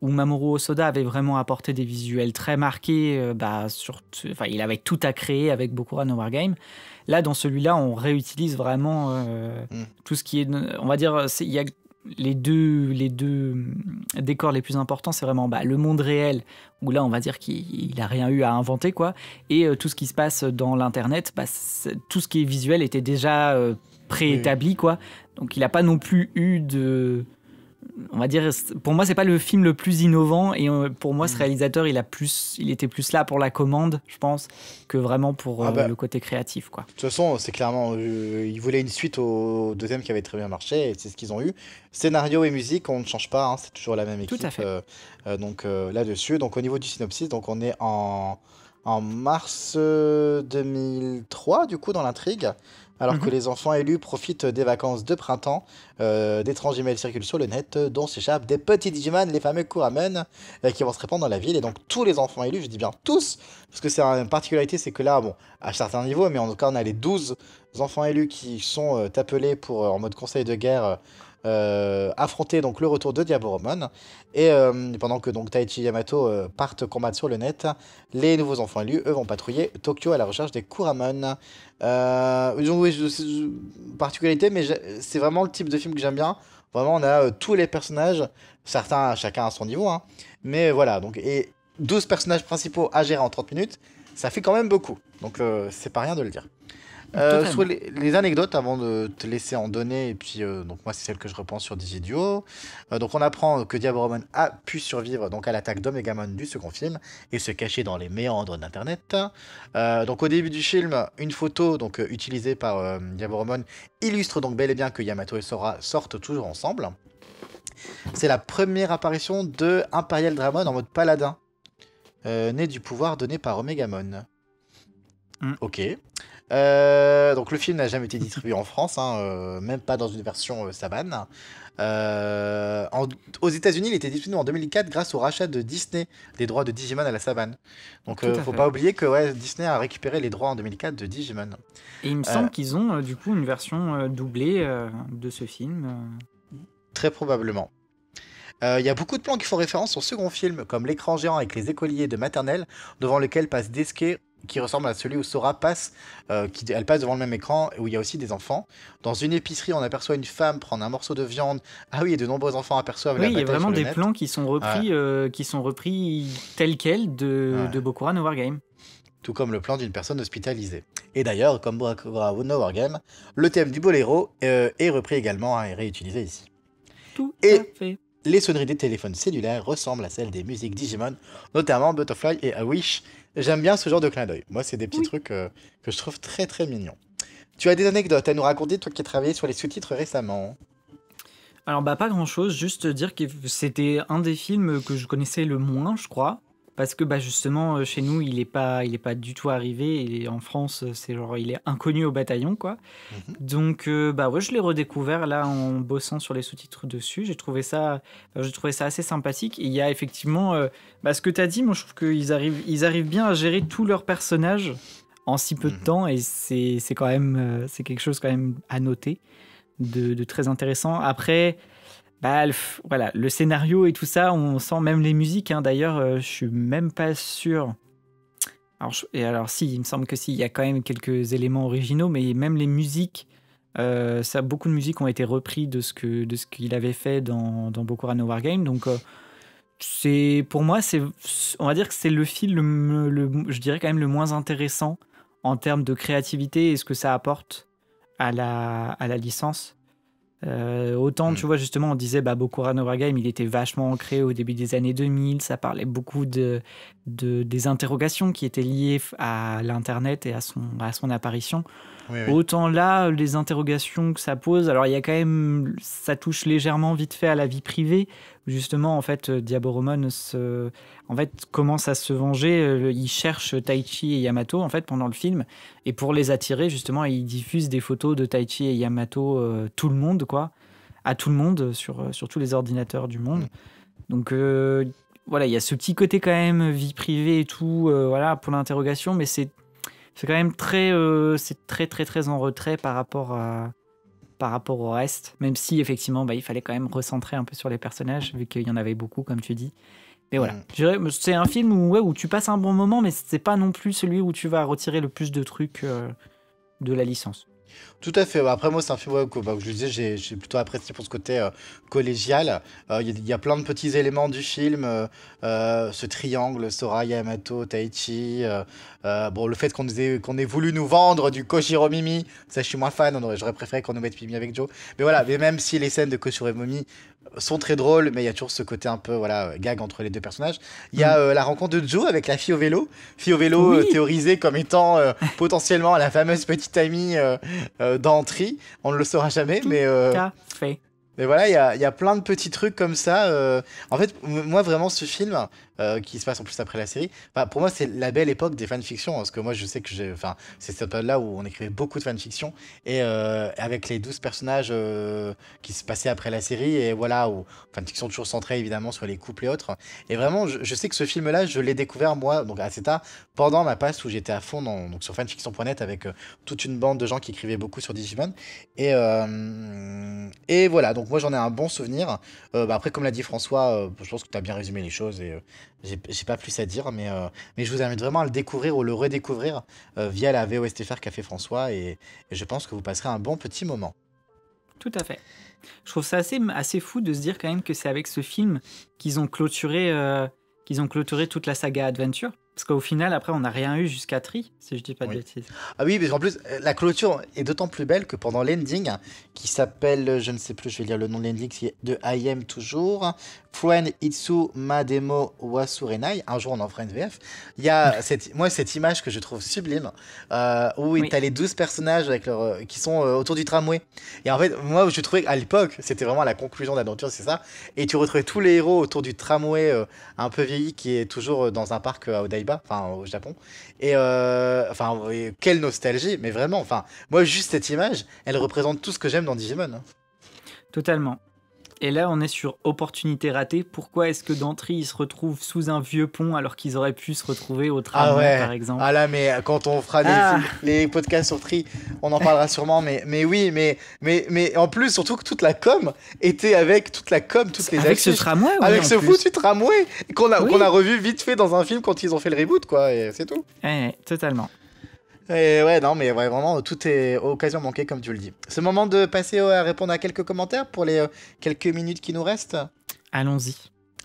où Mamoru Osoda avait vraiment apporté des visuels très marqués, euh, bah enfin il avait tout à créer avec à no Wargame. Là, dans celui-là, on réutilise vraiment euh, mm. tout ce qui est, on va dire, il y a les deux, les deux hum, décors les plus importants, c'est vraiment bah, le monde réel, où là, on va dire qu'il n'a rien eu à inventer, quoi. Et euh, tout ce qui se passe dans l'Internet, bah, tout ce qui est visuel était déjà euh, préétabli, quoi. Donc, il n'a pas non plus eu de on va dire, pour moi, c'est pas le film le plus innovant. Et euh, pour moi, ce mm. réalisateur, il, a plus, il était plus là pour la commande, je pense, que vraiment pour ah euh, bah. le côté créatif. Quoi. De toute façon, c'est clairement. Euh, ils une suite au deuxième qui avait très bien marché, et c'est ce qu'ils ont eu. Scénario et musique, on ne change pas, hein, c'est toujours la même équipe. Tout à fait. donc là-dessus, donc au niveau du synopsis, donc on est en en mars 2003, euh, du coup, dans l'intrigue, alors que mhm. les enfants élus profitent des vacances de printemps. Euh, D'étranges emails circulent sur le net, dont s'échappent des petits Digimans, les fameux Kuramen, euh, qui vont se répandre dans la ville. Et donc, tous les enfants élus, je dis bien tous, parce que c'est une particularité, c'est que là, bon, à certains niveaux, mais en tout cas, on a les 12 enfants élus qui sont euh, appelés pour, en mode conseil de guerre euh, affronter donc le retour de Diaboromon. Et euh, pendant que donc Taichi Yamato euh, part combattre sur le net, les nouveaux enfants élus, eux, vont patrouiller Tokyo à la recherche des Kuramon. ils une particularité, mais c'est vraiment le type de film que j'aime bien. Vraiment, on a tous les personnages, certains, chacun à son niveau. Hein. mais voilà, donc, et 12 personnages principaux à gérer en 30 minutes, ça fait quand même beaucoup. Donc, c'est pas rien de le dire. Euh, les, anecdotes, avant de te laisser en donner, et puis euh, donc moi c'est celle que je repense sur des euh, donc on apprend que Diaboroman a pu survivre donc à l'attaque d'Omegamon du second film et se cacher dans les méandres d'Internet. donc au début du film, une photo donc utilisée par Diaboromon illustre donc bel et bien que Yamato et Sora sortent toujours ensemble. C'est la première apparition de Imperial Dramon en mode paladin, né du pouvoir donné par Omegamon. Hmm. Ok. Euh, donc le film n'a jamais été distribué en France, hein, euh, même pas dans une version euh, savane. aux États-Unis, il était distribué en 2004 grâce au rachat de Disney des droits de Digimon à la savane. Donc il faut pas oublier que Disney a récupéré les droits en 2004 de Digimon. Et il me semble qu'ils ont du coup une version doublée de ce film. Très probablement. Il y a beaucoup de plans qui font référence au second film, comme l'écran géant avec les écoliers de maternelle, devant lequel passe Deske qui ressemble à celui où Sora passe, euh, qui, elle passe devant le même écran où il y a aussi des enfants. Dans une épicerie, on aperçoit une femme prendre un morceau de viande. Ah oui, et de nombreux enfants aperçoivent. Oui, il y a vraiment des plans qui sont repris, euh, qui sont repris tels quels de, de Bokura No Game. Tout comme le plan d'une personne hospitalisée. Et d'ailleurs, comme Bokura No Game, le thème du boléro euh, est repris également hein, et réutilisé ici. Tout et... à fait les sonneries des téléphones cellulaires ressemblent à celles des musiques Digimon, notamment Butterfly et A Wish, J'aime bien ce genre de clin d'œil. Moi, c'est des petits trucs euh, que je trouve très très mignons. Tu as des anecdotes à nous raconter, toi qui as travaillé sur les sous-titres récemment alors bah pas grand chose, juste dire que c'était un des films que je connaissais le moins, je crois parce que bah, justement, euh, chez nous, il n'est pas, il est pas du tout arrivé. Et en France, euh, c'est genre, il est inconnu au bataillon, quoi. Mhm. Donc, euh, bah ouais, je l'ai redécouvert là en bossant sur les sous-titres dessus. J'ai trouvé ça, j'ai trouvé ça assez sympathique. Et il y a effectivement, bah, ce que tu as dit, moi, je trouve qu'ils arrivent, ils arrivent bien à gérer tous leurs personnages en si peu de mhm. temps. Et c'est, quand même, c'est quelque chose quand même à noter de très intéressant. Après le, voilà, le scénario et tout ça, on sent même les musiques. Hein, d'ailleurs, je euh, je suis même pas sûr. Alors, alors, si, il me semble que s'il y a quand même quelques éléments originaux, mais même les musiques, euh, ça, beaucoup de musiques ont été reprises de ce que de ce qu'il avait fait dans, dans Bokura no War Game. Donc, euh, c'est pour moi, c'est, on va dire que c'est le film, le, je dirais quand même le moins intéressant en termes de créativité et ce que ça apporte à la, à la licence. Euh, autant, mm. tu vois, justement, on disait, bah, à il était vachement ancré au début des années 2000, ça parlait beaucoup de des interrogations qui étaient liées à l'Internet et à son, à son apparition. Autant là, les interrogations que ça pose, alors il y a quand même, ça touche légèrement vite fait à la vie privée. Justement, en fait, euh, Diaboromon se, en fait, commence à se venger. Euh, il cherche Taichi et Yamato en fait pendant le film, et pour les attirer, justement, il diffuse des photos de Taichi et Yamato euh, tout le monde, quoi, à tout le monde sur, sur tous les ordinateurs du monde. Mm. Donc voilà, il y a ce petit côté quand même vie privée et tout, voilà, pour l'interrogation, mais c'est c'est quand même très, euh, c'est très très très en retrait par rapport par rapport au reste. Même si effectivement, bah, il fallait quand même recentrer un peu sur les personnages vu qu'il y en avait beaucoup, comme tu dis. Mais voilà, mm. c'est un film où, tu passes un bon moment, mais c'est pas non plus celui où tu vas retirer le plus de trucs euh, de la licence. Tout à fait. Après, moi, c'est un film que, bah, je disais, j'ai plutôt apprécié pour ce côté euh, collégial. Euh, il y, a plein de petits éléments du film. Euh, ce triangle, Sora, Yamato, Taichi. bon, le fait qu'on qu'on ait voulu nous vendre du Kojiro Mimi, ça, je suis moins fan. J'aurais préféré qu'on nous mette Mimi avec Joe. Mais voilà, même si les scènes de Kojiro Mimi sont très drôles, mais il y a toujours ce côté un peu voilà gag entre les deux personnages. Il y a mm. euh, la rencontre de Joe avec la fille au vélo, fille au vélo euh, théorisée comme étant euh, potentiellement la fameuse petite amie d'Antri. On ne le saura jamais, mais mais voilà, il y a, y a, plein de petits trucs comme ça. en fait, moi vraiment, ce film, euh, qui se passe en plus après la série. Enfin, pour moi, c'est la belle époque des fanfictions, parce que moi, je sais que j'ai, enfin, c'est cette période-là où on écrivait beaucoup de fanfictions, et euh, avec les 12 personnages euh, qui se passaient après la série, et voilà, où fanfiction toujours centrée évidemment sur les couples et autres. Et vraiment, je, sais que ce film-là, je l'ai découvert moi, donc assez tard, pendant ma passe où j'étais à fond donc sur fanfiction.net avec toute une bande de gens qui écrivaient beaucoup sur Digimon. Et, et voilà, donc moi, j'en ai un bon souvenir. Bah, après, comme l'a dit François, je pense que tu as bien résumé les choses et j'ai pas plus à dire, mais, euh, mais je vous invite vraiment à le découvrir ou le redécouvrir euh, via la VOSTFR Café François et, je pense que vous passerez un bon petit moment. Tout à fait. Je trouve ça assez, assez fou de se dire quand même que c'est avec ce film qu'ils ont clôturé. Euh, qu'ils ont clôturé toute la saga Adventure. Parce qu'au final, après, on n'a rien eu jusqu'à Tri, si je dis pas de bêtises. Ah oui, mais en plus, euh, la clôture est d'autant plus belle que pendant l'ending, qui s'appelle, je ne sais plus, je vais lire le nom de l'ending, qui est de I Am Toujours, Fren Itsu Mademo Wasurenai, un jour on en fera une VF. Il y a cette, moi, cette image que je trouve sublime, euh, où il tu as les 12 personnages avec leur, euh, qui sont autour du tramway. Et en fait, moi, je trouvais qu'à l'époque, c'était vraiment la conclusion de l'aventure, c'est ça. Et tu retrouvais tous les héros autour du tramway un peu vieilli qui est toujours dans un parc à Odai enfin au Japon. Et euh, enfin, quelle nostalgie, mais vraiment, enfin, moi, juste cette image, elle représente tout ce que j'aime dans Digimon. Hein. Totalement. Et là, on est sur opportunité ratée. Pourquoi est-ce que Dantry ils se retrouvent sous un vieux pont alors qu'ils auraient pu se retrouver au tramway ah par exemple Ah là, mais quand on fera les, ah. les, podcasts sur Tri, on en parlera sûrement. Mais, mais oui, mais, mais, mais en plus, surtout que toute la com était avec toute la com, toutes les Avec ce tramway Avec ce foutu tramway qu'on a, a revu vite fait dans un film quand ils ont fait le reboot, quoi. Et c'est tout. Eh, totalement. Et ouais, non, mais vraiment, tout est occasion manquée, comme tu le dis. C'est le moment de passer à répondre à quelques commentaires pour les euh, quelques minutes qui nous restent. Allons-y.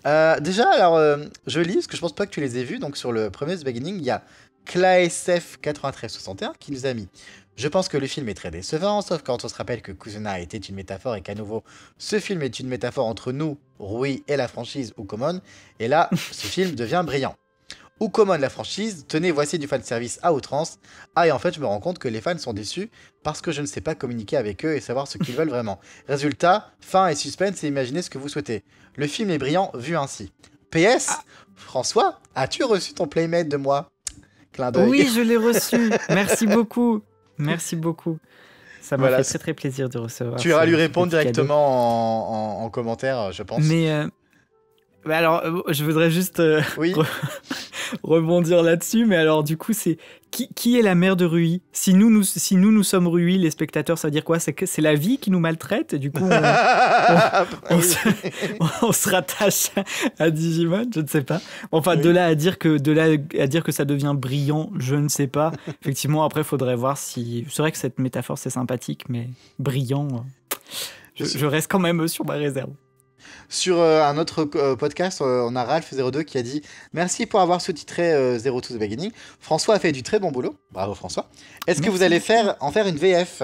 Euh, déjà, alors, euh, je lis, parce que je pense pas que tu les aies vus. Donc, sur le premier The Beginning, il y a ClaSF9361 qui nous a mis je pense que le film est très décevant, sauf quand on se rappelle que Kuzuna était une métaphore et qu'à nouveau, ce film est une métaphore entre nous, Rui et la franchise ou Common, et là, ce film devient brillant ou commun de la franchise, tenez, voici du fan service à outrance. Ah, et en fait, je me rends compte que les fans sont déçus parce que je ne sais pas communiquer avec eux et savoir ce qu'ils veulent vraiment. Résultat, fin et suspense et imaginez ce que vous souhaitez. Le film est brillant vu ainsi. PS, ah. François, as-tu reçu ton playmate de moi Oui, je l'ai reçu. Merci beaucoup. Merci beaucoup. Ça m'a fait très très plaisir de recevoir. Tu iras lui répondre directement en, commentaire, je pense. Mais. Euh, bah alors, euh, je voudrais juste euh, rebondir là-dessus. Mais alors, du coup, c'est qui, est la mère de Rui si nous, nous, si nous, nous sommes Rui, les spectateurs, ça veut dire quoi C'est la vie qui nous maltraite. du coup, on, se, rattache à Digimon. Je ne sais pas. Enfin, de là à dire que de là à dire que ça devient brillant, je ne sais pas. Effectivement, après, il faudrait voir si. C'est vrai que cette métaphore c'est sympathique, mais brillant. Euh, je reste quand même sur ma réserve. Sur euh, un autre euh, podcast, euh, on a Ralph02 qui a dit Merci pour avoir sous-titré Zero to the Beginning. François a fait du très bon boulot. Bravo François. Est-ce que vous allez faire en faire une VF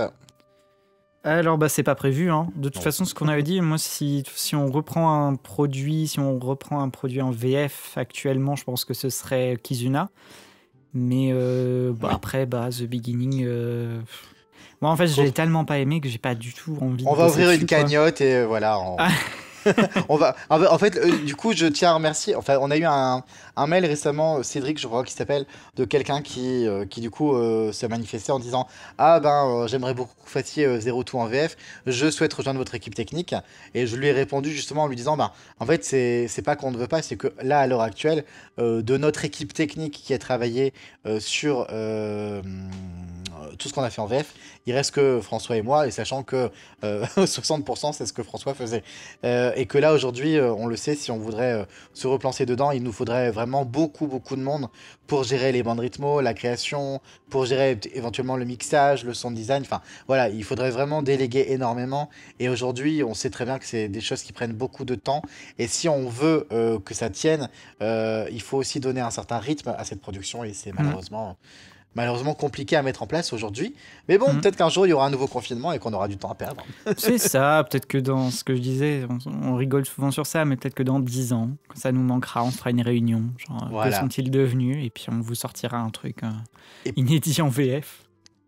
alors bah c'est pas prévu hein. De toute façon ce qu'on avait dit moi si si on reprend un produit si on reprend un produit en VF actuellement je pense que ce serait Kizuna mais bah, après bah The Beginning moi en fait je l'ai tellement pas aimé que j'ai pas du tout envie on va ouvrir une cagnotte et voilà on va, en fait, euh, du coup, je tiens à remercier. Enfin, on a eu un, mail récemment, euh, Cédric, je crois, qui s'appelle, de quelqu'un qui, euh, qui, du coup, s'est se manifestait en disant Ah ben, j'aimerais beaucoup que vous fassiez zéro tout en VF, je souhaite rejoindre votre équipe technique. Et je lui ai répondu justement en lui disant Ben, en fait, c'est pas qu'on ne veut pas, c'est que là, à l'heure actuelle, de notre équipe technique qui a travaillé sur. Euh, tout ce qu'on a fait en VF, il reste que François et moi, et sachant que 60% euh, c'est ce que François faisait. Euh, et que là aujourd'hui, on le sait, si on voudrait se replancer dedans, il nous faudrait vraiment beaucoup beaucoup de monde pour gérer les bandes rythmo, la création, pour gérer éventuellement le mixage, le sound design, enfin voilà, il faudrait vraiment déléguer énormément. Et aujourd'hui, on sait très bien que c'est des choses qui prennent beaucoup de temps, et si on veut que ça tienne, il faut aussi donner un certain rythme à cette production, et c'est mmh. malheureusement malheureusement compliqué à mettre en place aujourd'hui. Mais bon, mhm. peut-être qu'un jour, il y aura un nouveau confinement et qu'on aura du temps à perdre. C'est ça, peut-être que dans ce que je disais, on, rigole souvent sur ça, mais peut-être que dans 10 ans, ça nous manquera, on fera une réunion. Genre, que sont-ils devenus Et puis on vous sortira un truc euh, inédit en VF.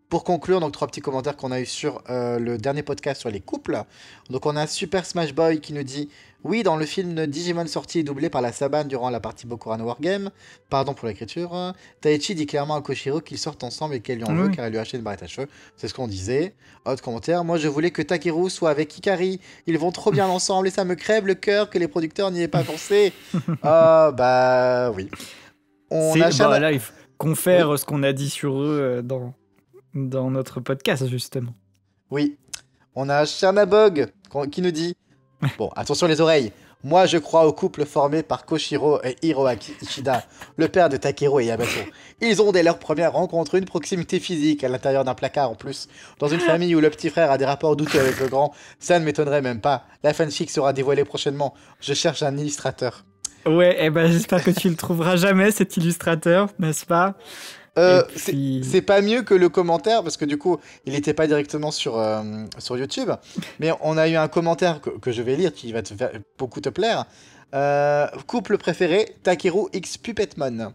Pour conclure, donc trois petits commentaires qu'on a eu sur euh, le dernier podcast sur les couples. Donc on a un Super Smash Boy qui nous dit oui, dans le film Digimon sorti et doublé par la Saban durant la partie Bokurano Wargame, pardon pour l'écriture, Taichi dit clairement à Koshiro qu'ils sortent ensemble et qu'elle lui en veut car elle lui a acheté une barrette à cheveux. C'est ce qu'on disait. Autre commentaire, moi je voulais que Takeru soit avec Hikari. Ils vont trop bien ensemble et ça me crève le cœur que les producteurs n'y aient pas pensé. Ah bah oui. On a bah, là, il confère ce qu'on a dit sur eux euh, dans, dans notre podcast justement. Oui. On a Chernabog qui nous dit Bon, attention les oreilles. Moi, je crois au couple formé par Koshiro et Hiroaki Ishida, le père de Takero et Yamato. Ils ont dès leur première rencontre une proximité physique à l'intérieur d'un placard en plus. Dans une famille où le petit frère a des rapports douteux avec le grand, ça ne m'étonnerait même pas. La fanfic sera dévoilée prochainement. Je cherche un illustrateur. Ouais, et eh ben, j'espère que tu le trouveras jamais, cet illustrateur, n'est-ce pas euh, c'est pas mieux que le commentaire, parce que du coup, il n'était pas directement sur, euh, sur YouTube, mais on a eu un commentaire que, je vais lire qui va te faire, beaucoup te plaire. Euh, couple préféré, Takeru X Puppetmon.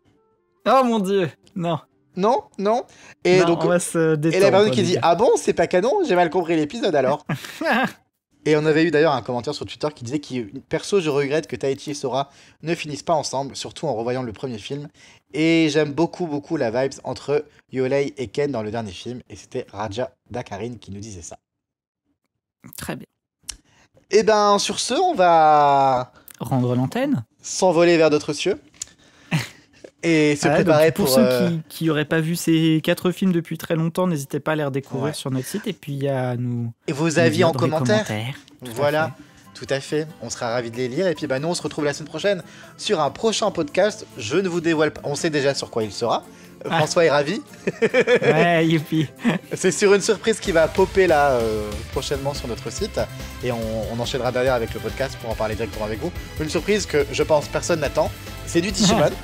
Oh mon dieu, non. Non, non. Et donc, on va se et la personne qui dit Ah bon, c'est pas canon J'ai mal compris l'épisode alors. Et on avait eu d'ailleurs un commentaire sur Twitter qui disait que perso, je regrette que Taichi et Sora ne finissent pas ensemble, surtout en revoyant le premier film. Et j'aime beaucoup, beaucoup la vibe entre Yolei et Ken dans le dernier film. Et c'était Raja Dakarine qui nous disait ça. Très bien. Et eh ben, sur ce, on va. Rendre l'antenne S'envoler vers d'autres cieux et ah se préparer pour. ceux euh, qui n'auraient pas vu ces quatre films depuis très longtemps, n'hésitez pas à les redécouvrir sur notre site et puis à nous. Et vos avis en commentaire. Commentaires. Voilà. Tout à fait, on sera ravis de les lire. Et puis bah, nous, on se retrouve la semaine prochaine sur un prochain podcast. Je ne vous dévoile pas, on sait déjà sur quoi il sera. Euh, ah. François est ravi. Ouais, youpi. C'est sur une surprise qui va popper là euh, prochainement sur notre site. Et on, on, enchaînera derrière avec le podcast pour en parler directement avec vous. Une surprise que je pense personne n'attend. C'est du Digimon.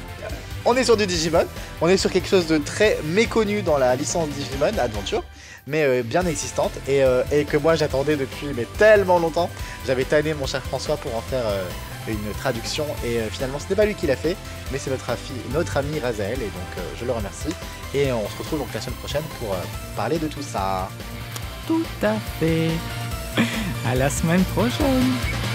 on est sur du Digimon, on est sur quelque chose de très méconnu dans la licence Digimon Adventure, mais euh, bien existante euh, et, que moi j'attendais depuis tellement longtemps. J'avais tanné mon cher François pour en faire euh, une traduction et finalement ce n'est pas lui qui l'a fait, mais c'est notre, notre, ami Razael et donc je le remercie. Et on se retrouve donc la semaine prochaine pour parler de tout ça. Tout à fait. À la semaine prochaine.